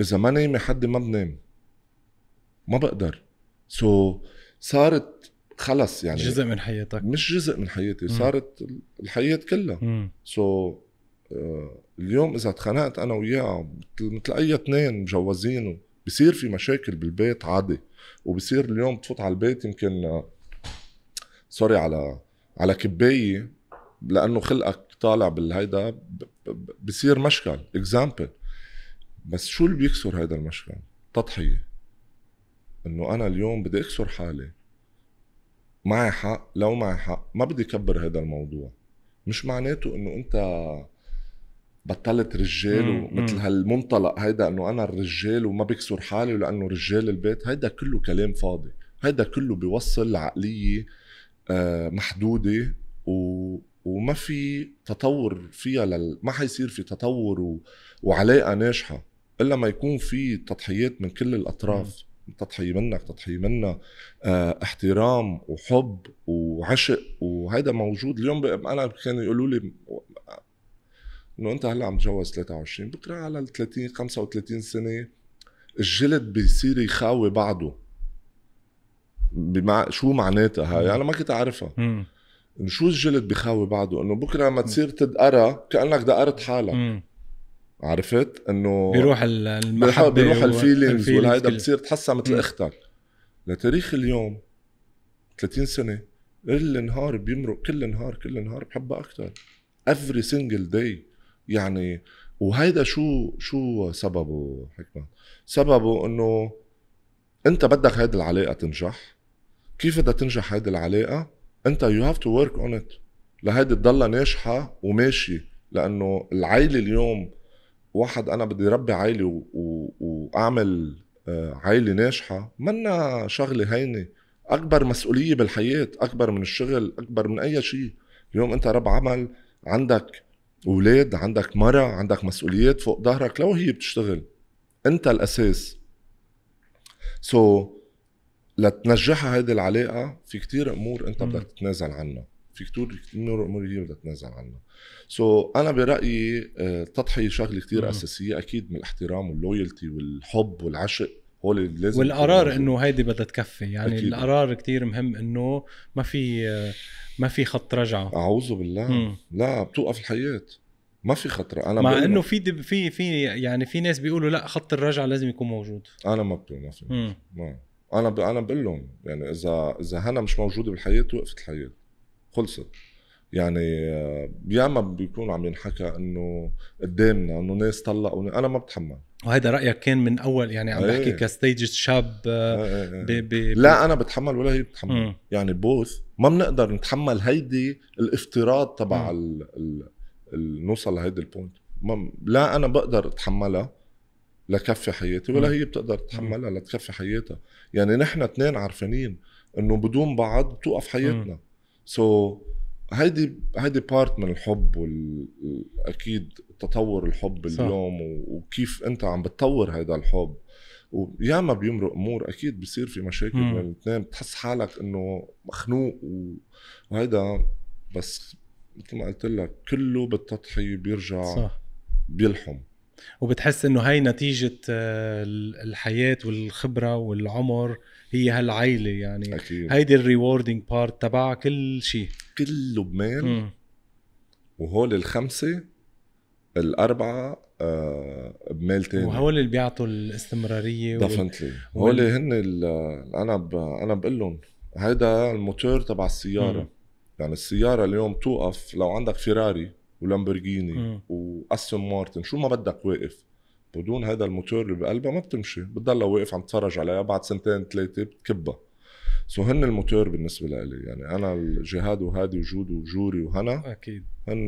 اذا ما نايم حد ما بنام ما بقدر سو so, صارت خلص يعني جزء من حياتك مش جزء من حياتي صارت الحياه كلها سو so, آه, اليوم اذا اتخانقت انا وياه مثل اي اثنين مجوزين بصير في مشاكل بالبيت عادي وبصير اليوم تفوت على البيت يمكن سوري آه، على على كبايه لانه خلقك طالع بالهيدا بصير مشكل اكزامبل بس شو اللي بيكسر هيدا المشكل؟ تضحيه انه انا اليوم بدي اكسر حالي معي حق لو معي حق ما بدي كبر هذا الموضوع مش معناته انه انت بطلت رجال ومثل هالمنطلق هيدا انه انا الرجال وما بكسر حالي لانه رجال البيت هيدا كله كلام فاضي هيدا كله بيوصل لعقليه آه، محدوده و وما في تطور فيها لل... ما حيصير في تطور و... وعلاقه ناجحه الا ما يكون في تضحيات من كل الاطراف تضحيه منك تضحيه منا اه احترام وحب وعشق وهذا موجود اليوم بقى انا كانوا يقولوا لي انه انت هلا عم تجوز 23 بكره على 30 35 سنه الجلد بيصير يخاوي بعضه بما شو معناتها هاي انا ما كنت اعرفها شو الجلد بخاوي بعده انه بكره ما تصير تدقرى كانك دقرت حالك عرفت انه بيروح المحبه بيروح الفيلينجز والهيدا بتصير تحسها مثل اختك لتاريخ اليوم 30 سنه كل نهار بيمرق كل نهار كل نهار بحبها اكثر افري سنجل داي يعني وهيدا شو شو سببه حكمه سببه انه انت بدك هيدي العلاقه تنجح كيف بدها تنجح هيدي العلاقه انت يو هاف تو ورك اون ات لهيدي تضلها ناجحه وماشيه لانه العيله اليوم واحد انا بدي ربي عيله واعمل آه، عيله ناجحه منا شغله هينه اكبر مسؤوليه بالحياه اكبر من الشغل اكبر من اي شيء اليوم انت رب عمل عندك اولاد عندك مرة عندك مسؤوليات فوق ظهرك لو هي بتشتغل انت الاساس سو so, لتنجحها هذه العلاقه في كتير امور انت بدك تتنازل عنها في كتير كتير امور هي بدها تتنازل عنها سو so, انا برايي التضحيه آه، شغله كتير اساسيه اكيد من الاحترام واللويالتي والحب والعشق هول لازم والقرار انه هيدي بدها تكفي يعني أكيد. القرار كتير مهم انه ما في ما في خط رجعه اعوذ بالله مم. لا بتوقف الحياه ما في خطر انا مع انه في في في يعني في ناس بيقولوا لا خط الرجعه لازم يكون موجود انا ما بتوقف ما انا ب... انا بقول لهم يعني اذا اذا هنا مش موجوده بالحياه وقفت الحياه خلصت يعني يا اما بيكون عم ينحكى انه قدامنا انه ناس طلقوا انا ما بتحمل وهيدا رايك كان من اول يعني عم بحكي ايه. كستيج شاب ايه. إيه،, إيه. آه، ب... ب... لا انا بتحمل ولا هي بتحمل مم. يعني بوث ما بنقدر نتحمل هيدي الافتراض تبع ال... ال... ال... نوصل لهيدي البوينت ما... لا انا بقدر اتحملها لكفي حياتي ولا هي بتقدر تتحملها لتكفي حياتها يعني نحن اثنين عارفين انه بدون بعض بتوقف حياتنا سو so, هيدي هيدي بارت من الحب واكيد تطور الحب صح. اليوم وكيف انت عم بتطور هذا الحب وياما بيمرق امور اكيد بصير في مشاكل بين الاثنين بتحس حالك انه مخنوق وهيدا بس مثل ما قلت لك كله بالتضحيه بيرجع صح. بيلحم وبتحس انه هاي نتيجه آه، الحياه والخبره والعمر هي هالعيله يعني أكيد. هيدي الريوردينج بارت تبع كل شيء كل لبنان وهول الخمسه الاربعه آه، بمال تاني وهول اللي بيعطوا الاستمراريه دفنتلي وهول هول هن انا ب... انا بقول لهم هيدا الموتور تبع السياره مم. يعني السياره اليوم توقف لو عندك فيراري ولامبرجيني واسون واستون مارتن شو ما بدك واقف بدون هذا الموتور اللي بقلبها ما بتمشي بتضلها واقف عم تتفرج عليها بعد سنتين ثلاثه بتكبها سو هن الموتور بالنسبه لي يعني انا الجهاد وهادي وجود وجوري وهنا اكيد هن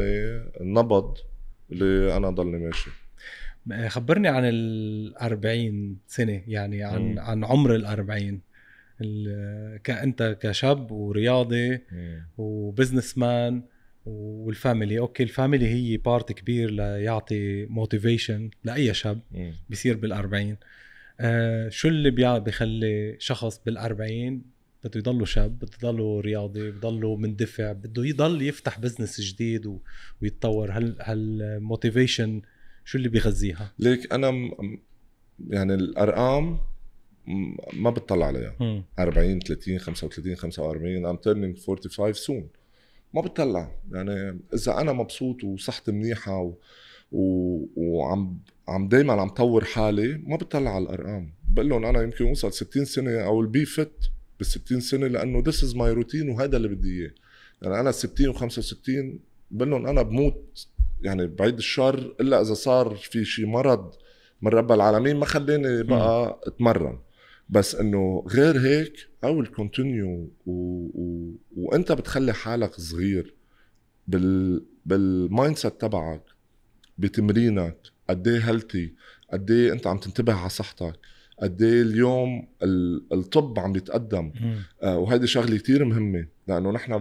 النبض اللي انا ضلني ماشي خبرني عن ال 40 سنه يعني عن م. عن عمر ال 40 كانت كشاب ورياضي وبزنس مان والفاميلي اوكي الفاميلي هي بارت كبير ليعطي موتيفيشن لاي شاب بيصير بالأربعين آه شو اللي بيخلي شخص بالأربعين بده يضله شاب بده يضله رياضي بده يضله مندفع بده يضل يفتح بزنس جديد و... ويتطور هل هل موتيفيشن شو اللي بيغذيها ليك انا م... يعني الارقام ما بتطلع عليها 40 30 35 45 I'm turning 45 soon ما بتطلع يعني اذا انا مبسوط وصحتي منيحه و... و... وعم عم دائما عم طور حالي ما بتطلع على الارقام بقول لهم انا يمكن اوصل 60 سنه او البي فت بال 60 سنه لانه ذس از ماي روتين وهذا اللي بدي اياه يعني انا 60 و65 بقول لهم انا بموت يعني بعيد الشر الا اذا صار في شيء مرض من رب العالمين ما خلاني بقى اتمرن بس انه غير هيك حاول كونتينيو و... و... وانت بتخلي حالك صغير بال بالمايند سيت تبعك بتمرينك قد ايه هيلثي قد ايه انت عم تنتبه على صحتك قد ايه اليوم الطب عم بيتقدم آه وهيدي شغله كثير مهمه لانه نحن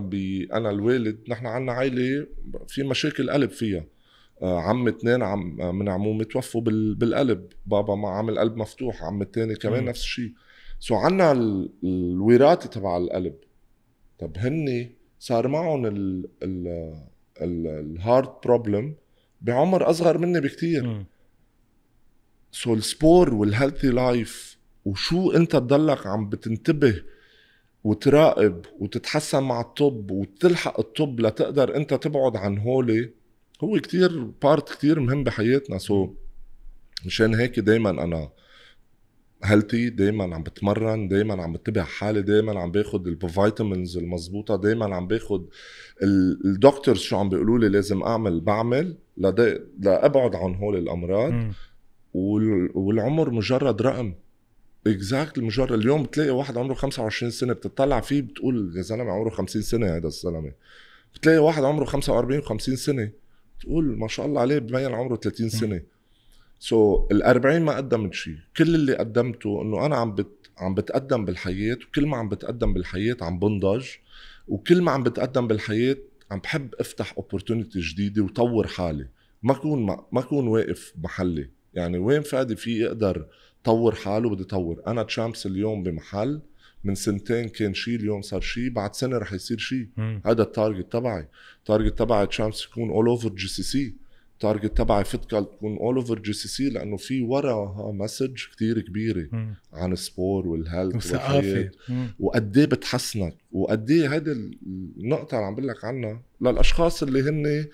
انا الوالد نحن عندنا عائله في مشاكل قلب فيها آه، عم اثنين عم آه، من عمومي توفوا بالقلب بابا ما عامل قلب مفتوح عم الثاني كمان نفس الشيء سو عنا الوراثه تبع القلب طب هن صار معهم ال ال الهارت بروبلم بعمر اصغر مني بكثير سو السبور والهيلثي لايف وشو انت تضلك عم بتنتبه وتراقب وتتحسن مع الطب وتلحق الطب لتقدر انت تبعد عن هولي هو كتير بارت كتير مهم بحياتنا سو مشان هيك دايما انا هيلثي دايما عم بتمرن دايما عم بتبع حالي دايما عم باخد الفيتامينز المضبوطه دايما عم باخد الدكتورز شو عم بيقولوا لي لازم اعمل بعمل لابعد عن هول الامراض والعمر مجرد رقم اكزاكت مجرد اليوم بتلاقي واحد عمره 25 سنه بتطلع فيه بتقول يا زلمه عمره 50 سنه هذا الزلمه بتلاقي واحد عمره 45 و50 سنه تقول ما شاء الله عليه بمين عمره 30 سنه سو so, ال 40 ما قدمت شيء كل اللي قدمته انه انا عم بت عم بتقدم بالحياه وكل ما عم بتقدم بالحياه عم بنضج وكل ما عم بتقدم بالحياه عم بحب افتح اوبورتونيتي جديده وطور حالي ما اكون ما, ما اكون واقف محلي يعني وين فادي في اقدر طور حاله بدي طور انا تشامبس اليوم بمحل من سنتين كان شيء اليوم صار شيء بعد سنه رح يصير شيء هذا التارجت تبعي التارجت تبعي تشامبس يكون اول اوفر جي سي سي التارجت تبعي فتكال تكون اول اوفر جي سي سي لانه في وراها مسج كثير كبيره مم. عن السبور والهيلث والثقافه وقد ايه بتحسنك وقد ايه هيدي النقطه اللي عم بقول لك عنها للاشخاص اللي هن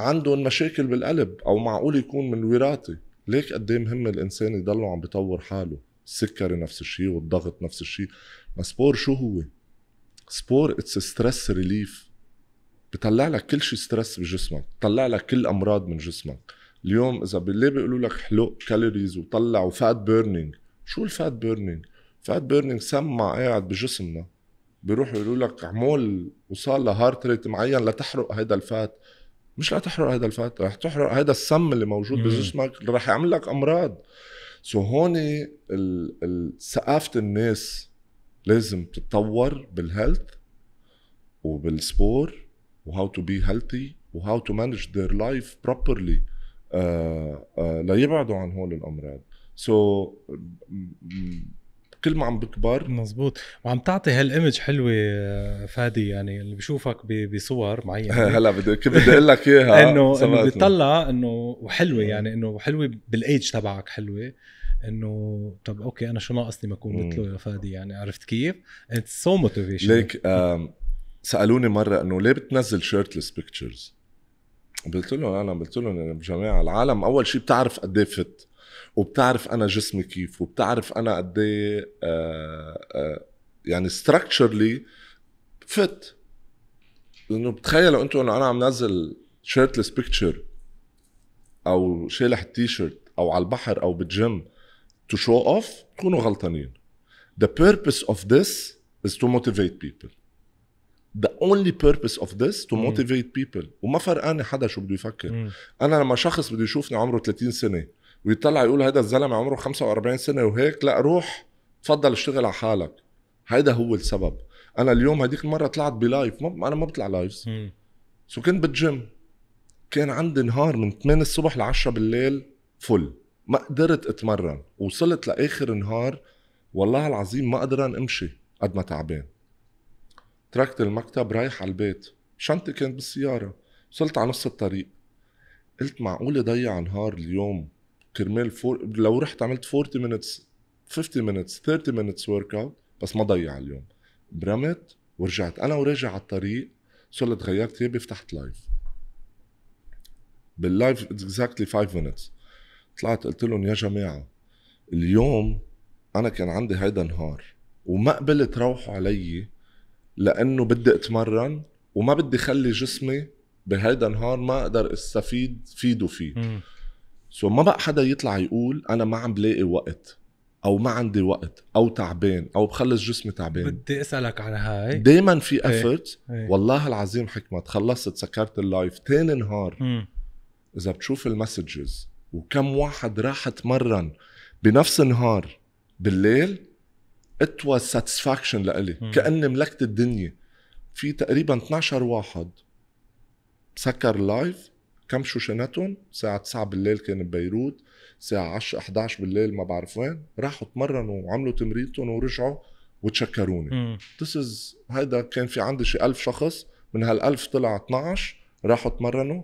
عندهم مشاكل بالقلب او معقول يكون من الوراثه ليك قد ايه مهم الانسان يضله عم بيطور حاله السكري نفس الشيء والضغط نفس الشيء ما سبور شو هو سبور اتس ستريس ريليف بطلع لك كل شيء ستريس بجسمك بطلع لك كل امراض من جسمك اليوم اذا بالليل بيقولوا لك حلق كالوريز وطلع وفات بيرنينج شو الفات بيرنينج فات بيرنينج سمع قاعد بجسمنا بيروحوا يقولوا لك عمول وصال لهارت ريت معين لتحرق هذا الفات مش لتحرق هذا الفات رح تحرق هذا السم اللي موجود بجسمك رح يعمل لك امراض سو هون ثقافه الناس لازم تتطور بالهيلث وبالسبور وهاو تو بي هيلثي وهاو تو مانج ذير لايف بروبرلي ليبعدوا عن هول الامراض سو so, كل ما عم بكبر مزبوط وعم تعطي هالايمج حلوه آه، فادي يعني اللي بشوفك بصور معينه هلا بدي بدي اقول لك اياها انه انه بتطلع انه وحلوه يعني انه حلوه بالايدج تبعك حلوه انه طب اوكي انا شو ناقصني ما اكون مثله يا فادي يعني عرفت كيف؟ اتس سو موتيفيشن ليك سالوني مره انه ليه بتنزل شيرتلس بيكتشرز؟ قلت لهم انا قلت لهم يا جماعه العالم اول شيء بتعرف قد ايه فت وبتعرف انا جسمي كيف وبتعرف انا قد ايه آه، آه، يعني ستراكشرلي فت انه بتخيلوا انتم انه انا عم نزل شيرتلس بيكتشر او شالح التيشيرت او على البحر او بالجيم to show off تكونوا غلطانين the purpose of this is to motivate people the only purpose of this to motivate people وما فرقاني حدا شو بده يفكر انا لما شخص بده يشوفني عمره 30 سنه ويطلع يقول هذا الزلمه عمره 45 سنه وهيك لا روح تفضل اشتغل على حالك هيدا هو السبب انا اليوم هديك المره طلعت بلايف ما انا ما بطلع لايفز سو كنت بالجيم كان عندي نهار من 8 الصبح ل 10 بالليل فل ما قدرت اتمرن وصلت لاخر نهار والله العظيم ما قدران امشي قد ما تعبان تركت المكتب رايح على البيت شنطتي كانت بالسيارة وصلت على نص الطريق قلت معقولة ضيع نهار اليوم كرمال فور... لو رحت عملت 40 minutes 50 minutes 30 minutes ورك اوت بس ما ضيع اليوم برمت ورجعت انا وراجع على الطريق صرت غيرت ثيابي فتحت لايف باللايف اكزاكتلي 5 minutes طلعت قلت لهم يا جماعه اليوم انا كان عندي هيدا النهار وما قبلت روحوا علي لانه بدي اتمرن وما بدي خلي جسمي بهيدا النهار ما اقدر استفيد فيدو فيه سو ما بقى حدا يطلع يقول انا ما عم بلاقي وقت او ما عندي وقت او تعبان او بخلص جسمي تعبان بدي اسالك على هاي دائما في أفرت إيه، إيه. والله العظيم حكمت خلصت سكرت اللايف تاني نهار اذا بتشوف المسجز وكم واحد راح اتمرن بنفس النهار بالليل ات واز ساتسفاكشن لإلي كاني ملكت الدنيا في تقريبا 12 واحد سكر لايف كم شو شنتهم ساعة 9 بالليل كان ببيروت ساعة 10 11 بالليل ما بعرف وين راحوا تمرنوا وعملوا تمرينتهم ورجعوا وتشكروني ذس از هيدا كان في عندي شي 1000 شخص من هال 1000 طلع 12 راحوا تمرنوا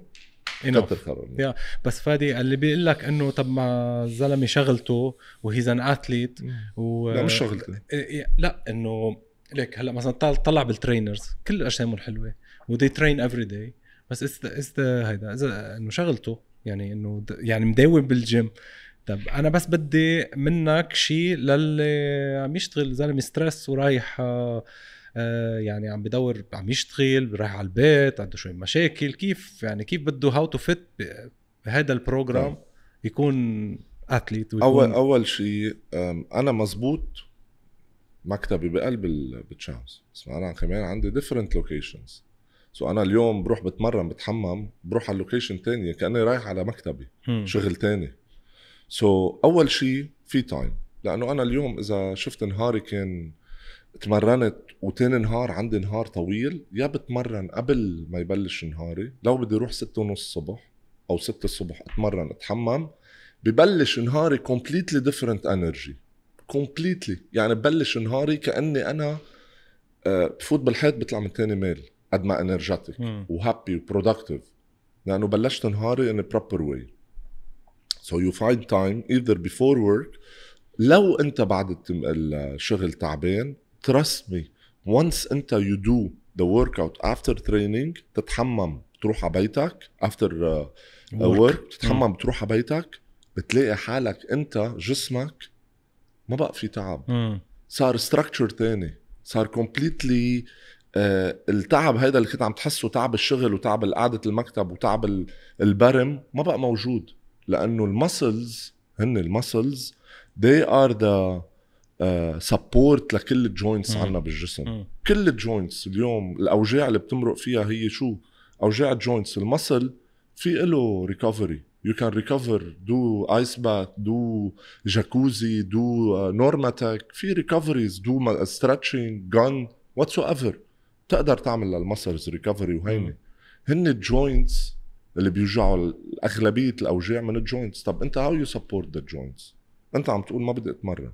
كتر يا بس فادي اللي بيقول لك انه طب ما الزلمه شغلته وهيز ان اتليت و... لا مش شغلته إيه، إيه، لا انه ليك هلا مثلا طلع بالترينرز كل اجسامهم حلوه ودي ترين افري داي بس از از هيدا اذا انه شغلته يعني انه يعني مداوم بالجيم طب انا بس بدي منك شيء للي عم يشتغل زلمه ستريس ورايح آه آه، يعني عم بدور عم يشتغل رايح على البيت عنده شوي مشاكل كيف يعني كيف بده هاو تو فيت بهذا البروجرام يكون اتليت ويكون اول اول شيء انا مزبوط مكتبي بقلب بتشامس بس انا كمان عندي ديفرنت لوكيشنز سو انا اليوم بروح بتمرن بتحمم بروح على لوكيشن تانية كاني رايح على مكتبي م. شغل تاني سو so, اول شيء في تايم لانه انا اليوم اذا شفت نهاري كان تمرنت وتاني نهار عندي نهار طويل يا بتمرن قبل ما يبلش نهاري لو بدي اروح ستة ونص الصبح او ستة الصبح اتمرن اتحمم ببلش نهاري كومبليتلي ديفرنت انرجي كومبليتلي يعني ببلش نهاري كاني انا آه، بفوت بالحيط بطلع من تاني ميل قد ما انرجيتك وهابي وبرودكتيف لانه بلشت نهاري ان بروبر واي سو يو فايند تايم ايذر بيفور ورك لو انت بعد الشغل تعبان تراست مي once انت يو دو ذا ورك اوت افتر تريننج تتحمم تروح على بيتك افتر آه، ورك آه، تتحمم تروح على بيتك بتلاقي حالك انت جسمك ما بقى في تعب مم. صار ستراكتشر تاني صار كومبليتلي آه التعب هيدا اللي كنت عم تحسه تعب الشغل وتعب قعده المكتب وتعب البرم ما بقى موجود لانه المسلز هن المسلز they are the سبورت آه، لكل الجوينتس عنا بالجسم كل الجوينتس اليوم الاوجاع اللي بتمرق فيها هي شو اوجاع الجوينتس المسل في له ريكفري يو كان ريكفر دو ايس باث دو جاكوزي دو نورماتك في ريكفريز دو ستريتشنج جن واتس ايفر بتقدر تعمل للمسلز ريكفري وهينه هن الجوينتس اللي بيوجعوا اغلبيه الاوجاع من الجوينتس طب انت هاو يو سبورت ذا جوينتس انت عم تقول ما بدي اتمرن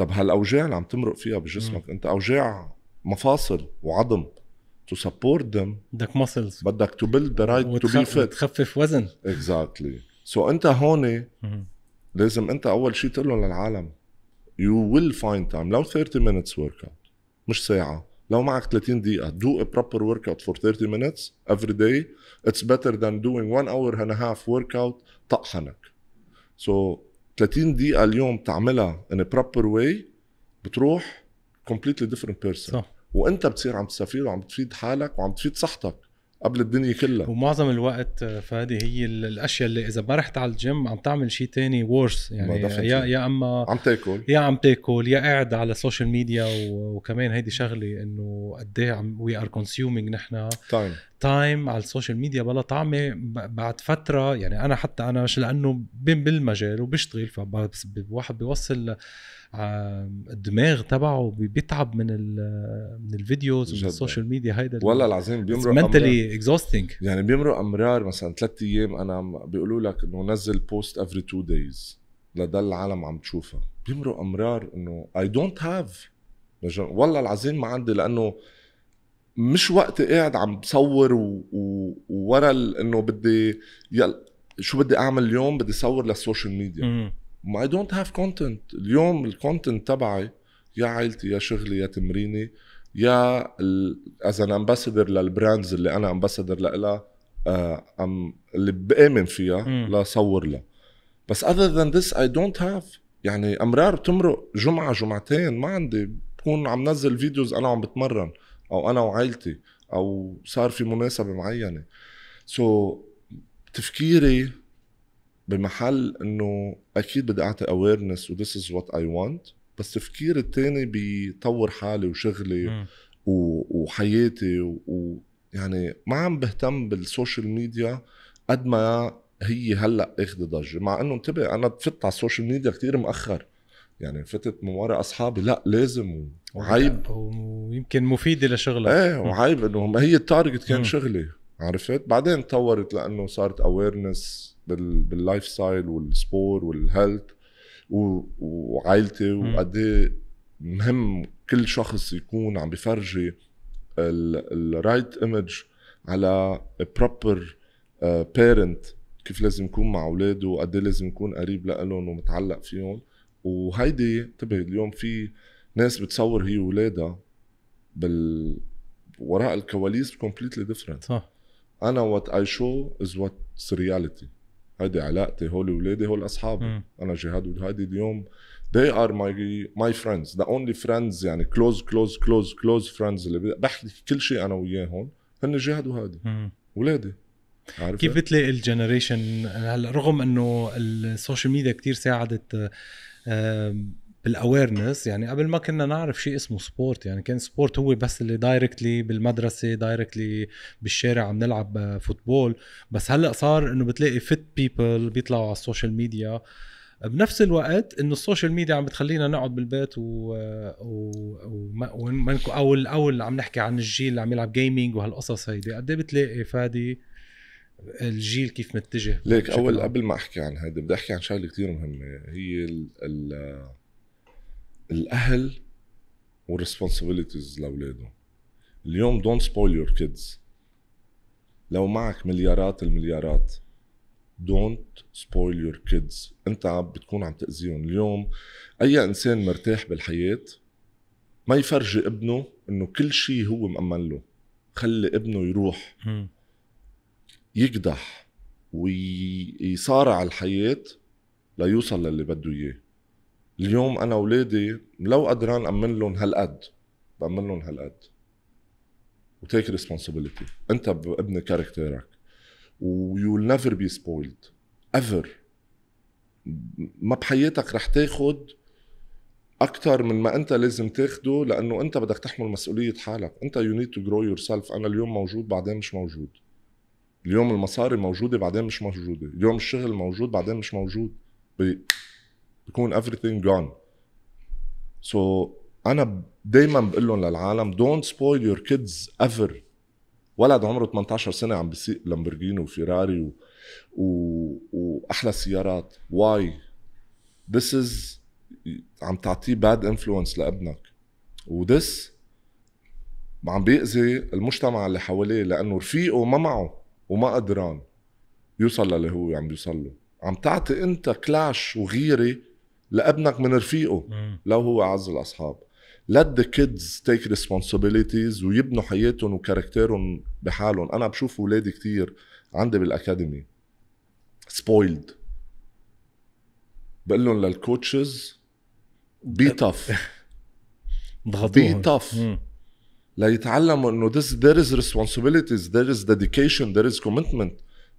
طب هالاوجاع اللي عم تمرق فيها بجسمك انت اوجاع مفاصل وعظم تو سبورت ذم بدك ماسلز بدك تو بيلد ذا رايت تو بي فيت تخفف وزن اكزاكتلي سو انت هون لازم انت اول شيء تقول لهم للعالم يو ويل فايند تايم لو 30 مينتس ورك اوت مش ساعه لو معك 30 دقيقه دو ا بروبر ورك اوت فور 30 مينتس افري داي اتس بيتر ذان دوينج 1 اور اند هاف ورك اوت طقحنك سو so 30 دقيقه اليوم تعملها ان بروبر واي بتروح كومبليتلي ديفرنت بيرسون صح وانت بتصير عم تستفيد وعم تفيد حالك وعم تفيد صحتك قبل الدنيا كلها ومعظم الوقت آه، فادي هي الاشياء اللي اذا ما رحت على الجيم عم تعمل شيء تاني ورس يعني يا يا اما عم تاكل يا عم تاكل يا قاعد على السوشيال ميديا وكمان هيدي شغله انه قد ايه عم وي ار كونسيومينج نحن تايم تايم على السوشيال ميديا بلا طعمه بعد فتره يعني انا حتى انا مش لانه بالمجال وبشتغل فواحد بيوصل آه، الدماغ تبعه بيتعب من من الفيديوز ومن السوشيال ميديا هيدا والله العظيم بيمرق منتلي اكزوستنج يعني بيمرق امرار مثلا ثلاث ايام انا بيقولوا لك انه نزل بوست افري تو دايز لضل العالم عم تشوفها بيمرق امرار انه اي دونت هاف والله العظيم ما عندي لانه مش وقت قاعد عم بصور وورا انه بدي يل... شو بدي اعمل اليوم بدي صور للسوشيال ميديا ما اي دونت هاف كونتنت اليوم الكونتنت تبعي يا عائلتي يا شغلي يا تمريني يا از ان امباسدر للبراندز اللي انا امباسدر لها آه، ام اللي بامن فيها لصور لها بس اذر ذان ذس اي دونت هاف يعني امرار بتمرق جمعه جمعتين ما عندي بكون عم نزل فيديوز انا عم بتمرن او انا وعائلتي او صار في مناسبه معينه سو so, تفكيري بمحل انه اكيد بدي اعطي اويرنس وذس از وات اي ونت بس تفكير الثاني بيطور حالي وشغلي و... وحياتي ويعني و... يعني ما عم بهتم بالسوشيال ميديا قد ما هي هلا اخذ ضجه مع انه انتبه انا فتت على السوشيال ميديا كتير مؤخر يعني فتت من وراء اصحابي لا لازم وعيب ويمكن مفيده لشغلك ايه وعيب انه هي التارجت كان شغلي عرفت بعدين تطورت لانه صارت اويرنس بال باللايف ستايل والسبور والهيلث وعائلتي وقد ايه مهم كل شخص يكون عم بفرجي الرايت ايمج على بروبر بيرنت آه، كيف لازم يكون مع اولاده وقد إيه لازم يكون قريب لهم ومتعلق فيهم وهيدي انتبه اليوم في ناس بتصور هي اولادها بال وراء الكواليس كومبليتلي ديفرنت صح انا وات اي شو از واتس رياليتي هيدي علاقتي هول اولادي هول اصحابي مم. انا جهاد وهيدي اليوم they are my my friends the only friends يعني close close close close friends اللي بحكي كل شيء انا وياهم هن جهاد وهادي اولادي عارفة؟ كيف إيه؟ بتلاقي الجنريشن هلا رغم انه السوشيال ميديا كتير ساعدت بالاويرنس يعني قبل ما كنا نعرف شيء اسمه سبورت يعني كان سبورت هو بس اللي دايركتلي بالمدرسه دايركتلي بالشارع عم نلعب فوتبول آه، بس هلا صار انه بتلاقي فت بيبل بيطلعوا على السوشيال ميديا بنفس الوقت انه السوشيال ميديا عم بتخلينا نقعد بالبيت و, آه، و... وما... او او عم نحكي عن الجيل اللي عم يلعب جيمنج وهالقصص هيدي قد إيه بتلاقي فادي الجيل كيف متجه ليك اول قبل ما احكي عن هذا بدي احكي عن شغله كثير مهمه هي ال... ال... آه، الاهل والريسبونسبيلتيز لاولادهم اليوم دونت سبويل يور كيدز لو معك مليارات المليارات دونت سبويل يور كيدز انت عم بتكون عم تاذيهم اليوم اي انسان مرتاح بالحياه ما يفرجي ابنه انه كل شيء هو مامن له خلي ابنه يروح يقدح ويصارع الحياه ليوصل للي بده اياه اليوم انا اولادي لو قدران امن لهم هالقد بامن لهم هالقد وتيك ريسبونسبيلتي انت ابن كاركتيرك ويو نيفر بي سبويلد ايفر ما بحياتك رح تاخد اكثر من ما انت لازم تاخده لانه انت بدك تحمل مسؤوليه حالك انت يو نيد تو جرو يور سيلف انا اليوم موجود بعدين مش موجود اليوم المصاري موجوده بعدين مش موجوده اليوم الشغل موجود بعدين مش موجود بيكون everything gone سو so, انا دايما بقول لهم للعالم دونت سبويل يور كيدز ايفر ولد عمره 18 سنه عم بيسيق لامبورجيني وفيراري و... و... واحلى سيارات واي this از عم تعطيه باد انفلونس لابنك وذس عم بيأذي المجتمع اللي حواليه لانه رفيقه ما معه وما قدران يوصل للي هو عم بيوصل له عم تعطي انت كلاش وغيره لابنك من رفيقه لو هو اعز الاصحاب let the kids take responsibilities ويبنوا حياتهم وكاركتيرهم بحالهم انا بشوف اولادي كتير عندي بالاكاديمي سبويلد بقول لهم للكوتشز بي تف بي تف ليتعلموا انه this there is responsibilities there is dedication there is commitment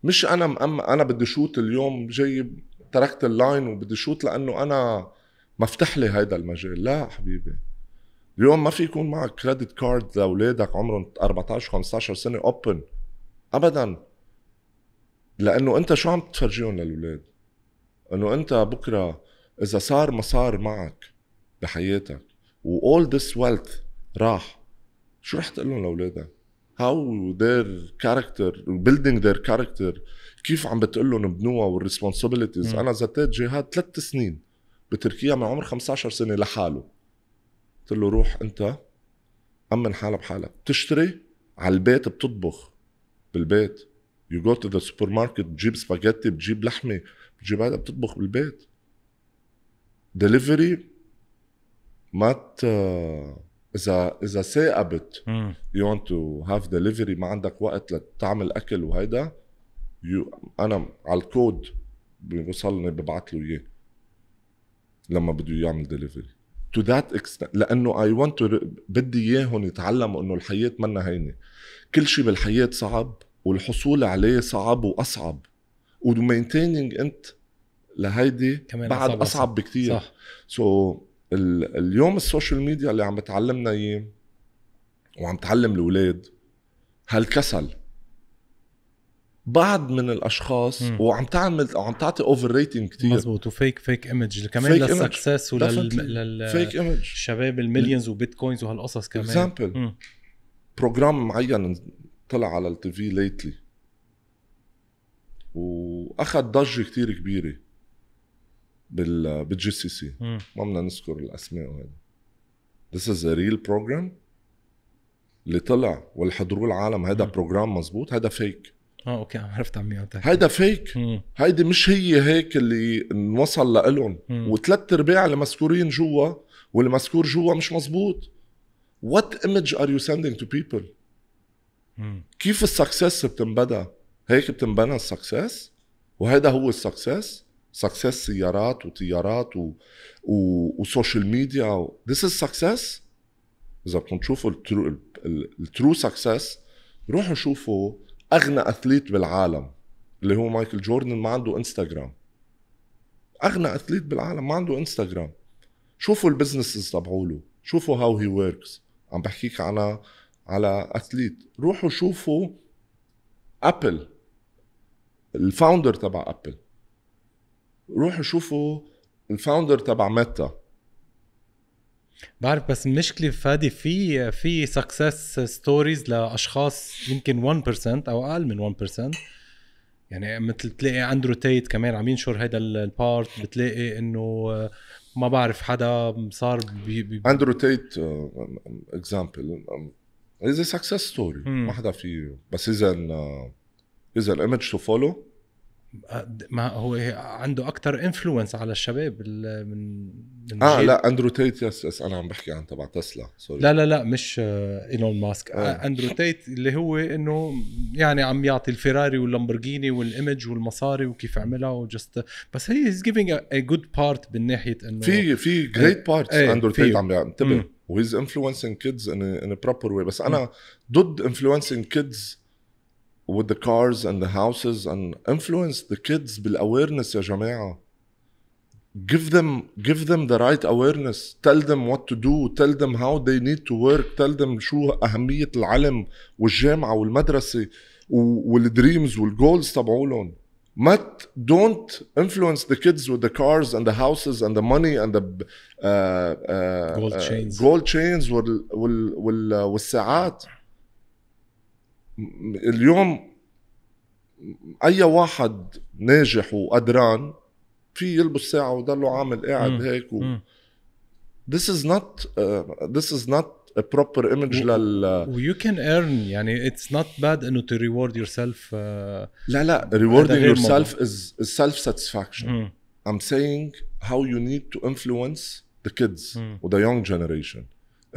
مش انا انا بدي شوت اليوم جايب تركت اللاين وبدي شوت لانه انا مفتح لي هيدا المجال لا حبيبي اليوم ما في يكون معك كريدت كارد لاولادك عمرهم 14 15 سنه اوبن ابدا لانه انت شو عم تفرجيهم للاولاد انه انت بكره اذا صار ما صار معك بحياتك وall ذس ويلث راح شو رح تقول لهم لاولادك هاو ذير كاركتر بيلدينج ذير كاركتر كيف عم بتقول لهم بنوها والريسبونسبيلتيز انا زتيت جهاد ثلاث سنين بتركيا من عمر 15 سنه لحاله قلت له روح انت امن حالك بحالك بتشتري على البيت بتطبخ بالبيت يو جو تو ذا سوبر ماركت بتجيب سباجيتي بتجيب لحمه بتجيب هذا بتطبخ بالبيت دليفري ما آه، اذا اذا ثاقبت يو ونت تو هاف دليفري ما عندك وقت لتعمل اكل وهيدا يو انا على الكود بيوصلني ببعث له اياه لما بده يعمل دليفري تو ذات اكستنت لانه اي ونت تو بدي اياهم يتعلموا انه الحياه منا هينه كل شيء بالحياه صعب والحصول عليه صعب واصعب ومينتيننج انت لهيدي بعد اصعب, أصعب بكثير صح سو so اليوم السوشيال ميديا اللي عم بتعلمنا اياه وعم تعلم الاولاد هالكسل بعض من الاشخاص مم. وعم تعمل عم تعطي اوفر ريتنج كثير مزبوط وفيك فيك ايمج كمان للسكسس ولل فيك ايمج المليونز وبيتكوينز وهالقصص كمان اكزامبل بروجرام معين طلع على التي في ليتلي واخذ ضجه كثير كبيره بال بالجي سي سي ما بدنا نذكر الاسماء وهذا This is a real program اللي طلع واللي حضروه العالم هذا بروجرام مزبوط هذا فيك اه اوكي عرفت عم يعطيك هيدا فيك هيدي مش هي هيك اللي انوصل لإلهم وثلاث ارباع المذكورين جوا والمذكور جوا مش مزبوط وات ايمج ار يو سندينج تو بيبل كيف السكسس بتنبدا هيك بتنبنى السكسس وهذا هو السكسس سكسس سيارات وطيارات و... و... وسوشيال ميديا ذيس از سكسس اذا بدكم تشوفوا الترو الترو سكسس روحوا شوفوا اغنى اثليت بالعالم اللي هو مايكل جوردن ما عنده انستغرام اغنى اثليت بالعالم ما عنده انستغرام شوفوا البزنسز تبعوله شوفوا هاو هي وركس عم بحكيك على على اثليت روحوا شوفوا ابل الفاوندر تبع ابل روحوا شوفوا الفاوندر تبع ميتا بعرف بس المشكله فادي في في سكسس ستوريز لاشخاص يمكن 1% او اقل من 1% يعني مثل بتلاقي اندرو تيت كمان عم ينشر هذا البارت بتلاقي انه آه، ما بعرف حدا صار بي بي اندرو تيت اكزامبل از سكسس ستوري ما حدا في بس اذا اذا الايمج تو فولو ما هو إيه، عنده اكثر انفلونس على الشباب من اه لا اندرو تيت يس يس انا عم بحكي عن تبع تسلا سوري لا لا لا مش آه، ايلون ماسك آه،, آه. اندرو تيت اللي هو انه يعني عم يعطي الفيراري واللامبورجيني والايمج والمصاري وكيف عملها وجست بس هي از جيفينج ا جود بارت من ناحيه انه في في جريت إيه، بارت إيه، اندرو تيت عم انتبه وهيز انفلونسينج كيدز ان بروبر واي بس انا ضد انفلونسينج كيدز with the cars and the houses and influence the kids بالاwareness awareness, جماعه give them give them the right awareness tell them what to do tell them how they need to work tell them شو أهمية العلم والجامعة والمدرسة والدريمز والجولز تبعولهم Matt, don't influence the kids with the cars and the houses and the money and the uh, uh, gold chains gold chains وال, وال, وال, والساعات اليوم اي واحد ناجح وقدران في يلبس ساعه وضله عامل قاعد مم. هيك و... This is not uh, this is not a proper image و... لل you can earn يعني it's not bad انه to reward yourself uh, لا لا yourself is, is self satisfaction مم. I'm saying how you need to influence the kids مم. or the young generation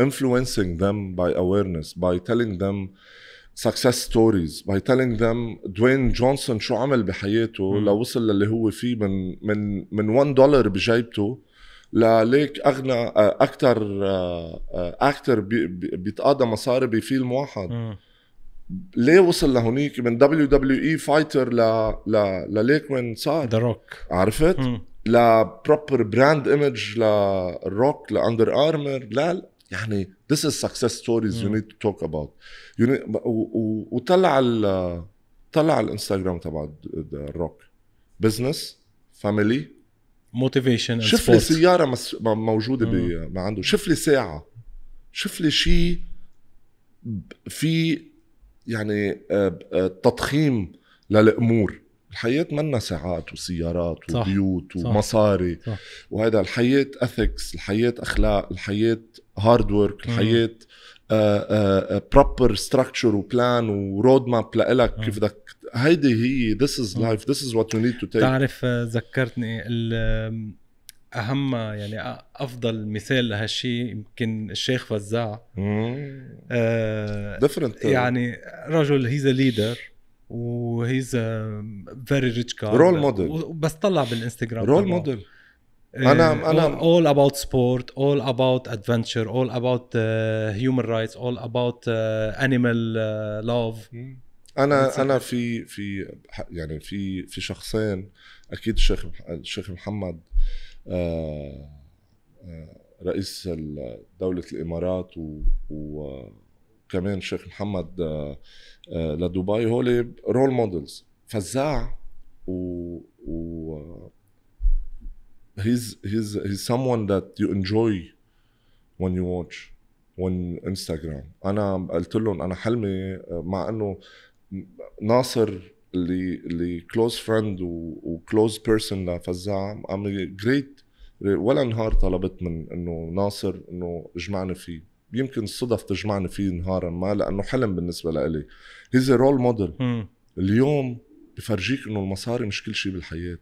influencing them by awareness by telling them uh, سكسس ستوريز باي تيلينج ذم دوين جونسون شو عمل بحياته لو لوصل للي هو فيه من من من 1 دولار بجيبته لليك اغنى اكثر آه، اكتر آه، آه، بيتقاضى مصاري بفيلم واحد مم. ليه وصل لهونيك من دبليو دبليو اي فايتر ل ل لليك وين صار ذا روك عرفت؟ لبروبر براند ايمج للروك لاندر ارمر لا يعني this is success stories you need to talk about you need, وطلع ال طلع الانستغرام تبع الروك بزنس فاميلي موتيفيشن شوف لي سياره مس... موجوده ب... ما عنده شوف لي ساعه شوف لي شيء في يعني آه، آه، تضخيم للامور الحياة منا ساعات وسيارات وبيوت صح. ومصاري صح. وهذا الحياة أثكس الحياة أخلاق الحياة هارد ورك الحياه بروبر ستراكشر وبلان ورود ماب لإلك كيف بدك هيدي هي ذس از لايف ذس از وات يو نيد تو تيك بتعرف ذكرتني اهم يعني افضل مثال لهالشيء يمكن الشيخ فزاع آه ديفرنت يعني رجل هيز ليدر وهيز فيري ريتش كار رول موديل بس طلع بالانستغرام رول موديل انا um, انا all about sport all about adventure all about هيومن uh, human rights all about لوف uh, animal uh, love hmm. انا انا في في يعني في في شخصين اكيد الشيخ الشيخ محمد آه, آه، رئيس دولة الامارات وكمان الشيخ محمد آه, آه، لدبي هول رول مودلز فزاع و, و he's he's he's someone that you enjoy when you watch on Instagram انا قلت لهم انا حلمي مع انه ناصر اللي اللي كلوز فريند وكلوز بيرسون لفزاع عم جريت ولا نهار طلبت من انه ناصر انه اجمعني فيه يمكن الصدف تجمعني فيه نهارا ما لانه حلم بالنسبه لإلي هيز رول موديل اليوم بفرجيك انه المصاري مش كل شيء بالحياه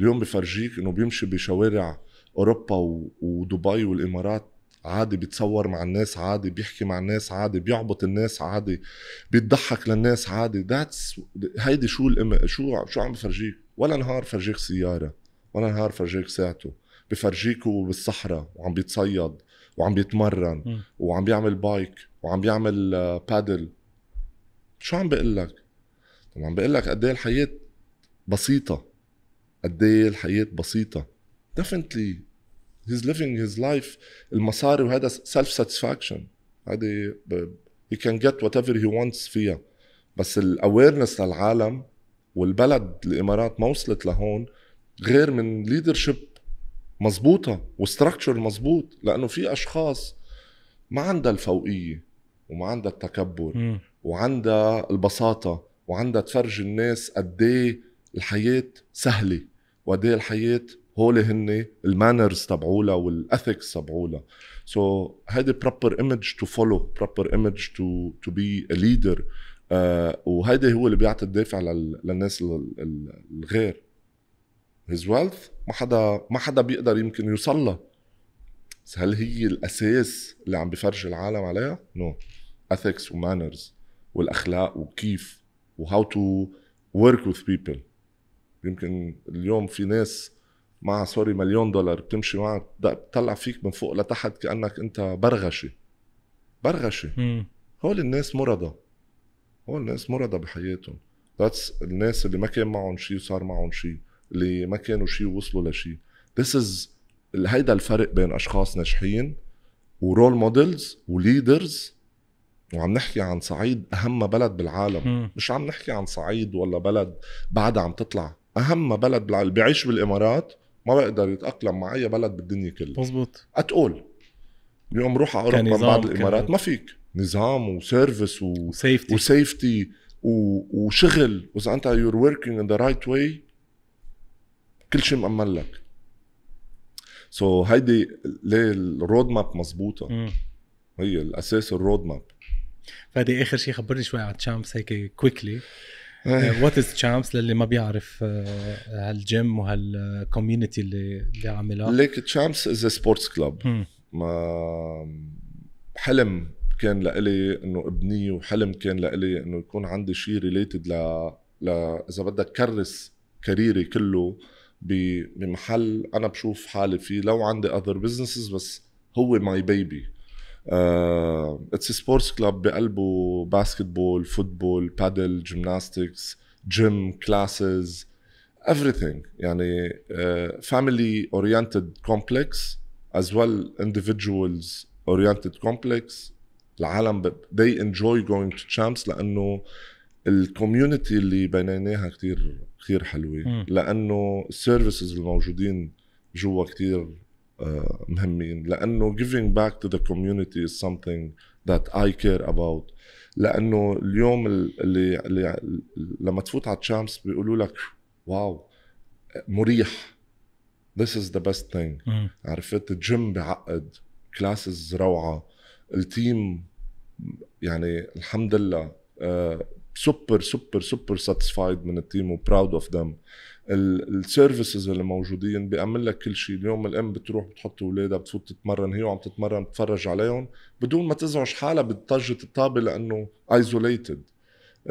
اليوم بفرجيك انه بيمشي بشوارع اوروبا ودبي والامارات عادي بيتصور مع الناس عادي بيحكي مع الناس عادي بيعبط الناس عادي بيضحك للناس عادي ذاتس هيدي شو الام شو شو عم بفرجيك ولا نهار فرجيك سياره ولا نهار فرجيك ساعته بفرجيك بالصحراء وعم بيتصيد وعم بيتمرن وعم بيعمل بايك وعم بيعمل بادل آه، شو عم بقول لك؟ عم بقول لك قد ايه الحياه بسيطه قد ايه الحياه بسيطه ديفنتلي هيز ليفينج هيز لايف المصاري وهذا سيلف ساتسفاكشن هذه هي كان جيت وات ايفر هي وانتس فيها بس الاويرنس للعالم والبلد الامارات ما وصلت لهون غير من شيب مضبوطه وستراكشر مضبوط لأنه في أشخاص ما عندها الفوقية وما عندها التكبر م. وعندها البساطة وعندها تفرج الناس قد إيه الحياة سهلة وقد إيه الحياه هول هن المانرز تبعولها والاثكس تبعولها سو هيدي بروبر ايمج تو فولو بروبر ايمج تو تو بي ا ليدر وهيدي هو اللي بيعطي الدافع للناس الغير هيز ويلث ما حدا ما حدا بيقدر يمكن يوصل لها هل هي الاساس اللي عم بفرج العالم عليها؟ نو اثكس ومانرز والاخلاق وكيف وهاو تو ورك وذ بيبل يمكن اليوم في ناس معها سوري مليون دولار بتمشي معها بتطلع فيك من فوق لتحت كانك انت برغشه برغشه هول الناس مرضى هول الناس مرضى بحياتهم ذاتس الناس اللي ما كان معهم شيء وصار معهم شيء اللي ما كانوا شيء ووصلوا لشيء ذس از هيدا الفرق بين اشخاص ناجحين ورول مودلز وليدرز وعم نحكي عن صعيد اهم بلد بالعالم مش عم نحكي عن صعيد ولا بلد بعدها عم تطلع اهم بلد بالعالم بيعيش بالامارات ما بقدر يتاقلم مع اي بلد بالدنيا كلها مزبوط اتقول اليوم روح على اوروبا بعد الامارات كان... ما فيك نظام وسيرفيس و... وسيفتي وسيفتي و... وشغل واذا انت يور وركينج ان ذا رايت واي كل شيء مامن لك سو so, هيدي ليه الرود ماب مضبوطه هي الاساس الرود ماب فادي اخر شيء خبرني شوي عن تشامبس هيك كويكلي از آه، تشامبس إيه. للي ما بيعرف آه، هالجيم وهالكوميونتي اللي اللي عاملها ليك تشامبس از سبورتس كلاب ما حلم كان لإلي انه ابنيه وحلم كان لإلي انه يكون عندي شيء ريليتد ل ل اذا بدك كرس كاريري كله بمحل انا بشوف حالي فيه لو عندي اذر بزنسز بس هو ماي بيبي اتس سبورتس كلاب بقلبه باسكتبول فوتبول بادل جيمناستكس جيم كلاسز everything يعني uh, family oriented complex as well individuals oriented complex العالم ب... they enjoy going to champs لانه الكوميونتي اللي بنيناها كثير كثير حلوه لانه السيرفيسز الموجودين جوا كثير آه، مهمين لانه giving back to the community is something that I care about لانه اليوم اللي, اللي لما تفوت على تشامبس بيقولوا لك واو مريح this is the best thing م. عرفت الجيم بعقد كلاسز روعه التيم يعني الحمد لله سوبر سوبر سوبر ساتسفايد من التيم وبراود اوف ذم السيرفيسز اللي موجودين بيأمن لك كل شيء اليوم الام بتروح بتحط اولادها بتفوت تتمرن هي وعم تتمرن بتتفرج عليهم بدون ما تزعج حالها بضجه الطابه لانه ايزوليتد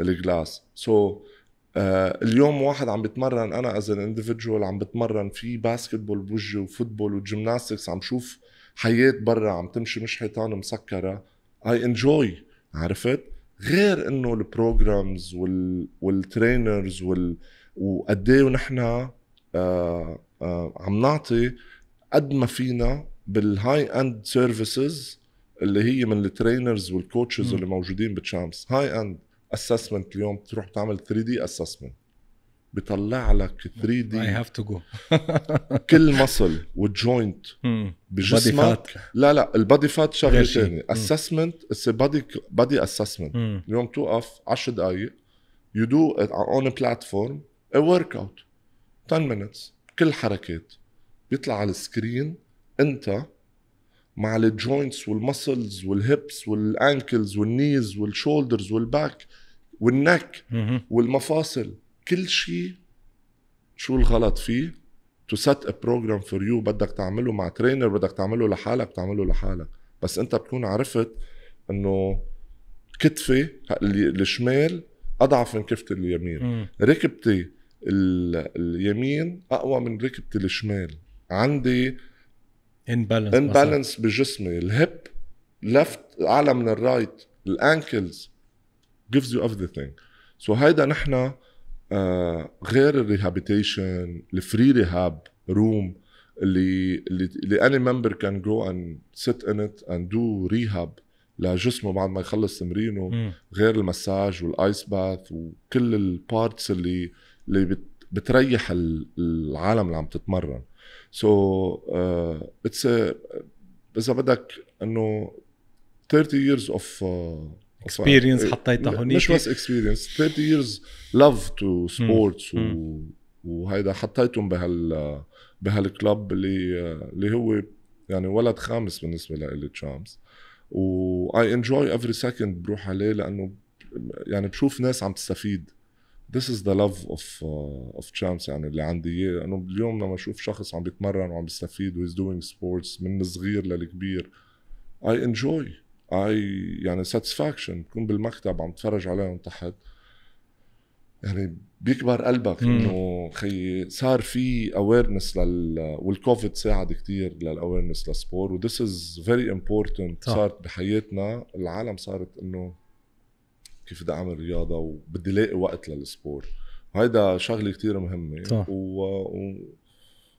الجلاس سو اليوم واحد عم بتمرن انا از ان اندفجوال عم بتمرن في باسكتبول بوجهي وفوتبول وجيمناستكس عم شوف حياه برا عم تمشي مش حيطان مسكره اي انجوي عرفت غير انه البروجرامز وال والترينرز وال وقد ايه ونحن آه، آه، عم نعطي قد ما فينا بالهاي اند سيرفيسز اللي هي من الترينرز والكوتشز اللي موجودين بتشامس هاي اند اسسمنت اليوم بتروح بتعمل 3 دي اسسمنت بطلع لك 3 دي اي هاف تو جو كل مصل والجوينت بجسمك لا لا البادي فات شغله ثانيه اسسمنت اتس بادي بادي اسسمنت اليوم توقف 10 دقائق يو دو اون بلاتفورم ورك اوت 10 minutes كل حركات بيطلع على السكرين انت مع الجوينتس والمسلز والهيبس والانكلز والنيز والشولدرز والباك والنك والمفاصل كل شيء شو الغلط فيه تو سيت ا بروجرام فور يو بدك تعمله مع ترينر بدك تعمله لحالك بتعمله لحالك بس انت بتكون عرفت انه كتفي الشمال اضعف من كتفي اليمين ركبتي اليمين اقوى من ركبتي الشمال عندي ان بالانس بجسمي الهب لفت اعلى من الرايت الانكلز gives you everything سو so هيدا نحن آه غير الريهابيتيشن الفري ريهاب روم اللي اللي اني ممبر كان جو اند سيت ان ات اند دو ريهاب لجسمه بعد ما يخلص تمرينه غير المساج والايس باث وكل البارتس اللي اللي بتريح العالم اللي عم تتمرن سو اتس آه، اذا بدك انه 30 years of اكسبيرينس آه، إيه، uh, حطيتها هونيك مش بس اكسبيرينس 30 years love to sports و... وهيدا حطيتهم بهال بهالكلب اللي آه، اللي هو يعني ولد خامس بالنسبه لإلي تشامس و I enjoy every second بروح عليه لانه يعني بشوف ناس عم تستفيد This is the love of uh, of champs يعني اللي عندي اياه انه اليوم لما اشوف شخص عم بيتمرن وعم بيستفيد ويز دوينج سبورتس من الصغير للكبير اي انجوي اي يعني ساتسفاكشن بكون بالمكتب عم بتفرج عليهم تحت يعني بيكبر قلبك انه خي صار في اويرنس لل والكوفيد ساعد كثير للاويرنس للسبور وذس از فيري امبورتنت صارت بحياتنا العالم صارت انه كيف بدي اعمل رياضه وبدي لاقي وقت للسبور هيدا شغله كثير مهمه صح و... و...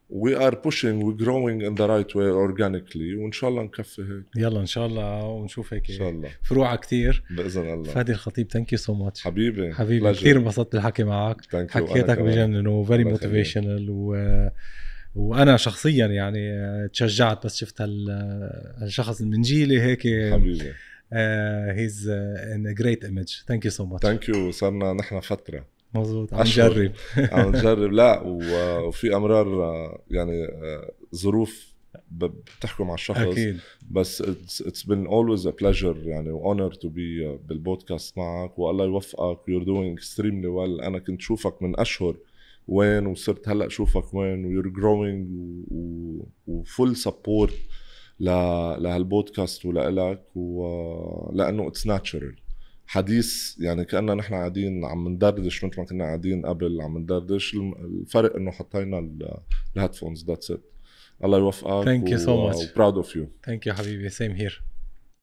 وي ار pushing وي جروينج ان ذا رايت واي اورجانيكلي وان شاء الله نكفي هيك يلا ان شاء الله ونشوف هيك ان شاء الله فروعة كثير باذن الله فادي الخطيب ثانك يو سو ماتش حبيبي حبيبي كثير انبسطت بالحكي معك thank you. حكيتك بجنن وفيري موتيفيشنال و وانا شخصيا يعني آه، تشجعت بس شفت هالشخص من جيلي هيك حبيبي هيز ان جريت ايمج ثانك يو سو ماتش ثانك يو صرنا نحن فتره مظبوط عم نجرب عم نجرب لا وفي امرار آه، يعني آه، ظروف بتحكم على الشخص اكيد بس اتس بين اولويز ا بليجر يعني اونر تو بي بالبودكاست معك والله يوفقك يور دوينج اكستريملي ويل انا كنت شوفك من اشهر وين وصرت هلا شوفك وين ويور جروينج وفول سبورت لهالبودكاست ولإلك ولانه اتس ناتشرال حديث يعني كأننا نحن قاعدين عم ندردش مثل ما كنا قاعدين قبل عم ندردش الفرق انه حطينا الهيدفونز ذاتس ات الله يوفقك ثانك يو سو ماتش براود اوف يو ثانك يو حبيبي سيم هير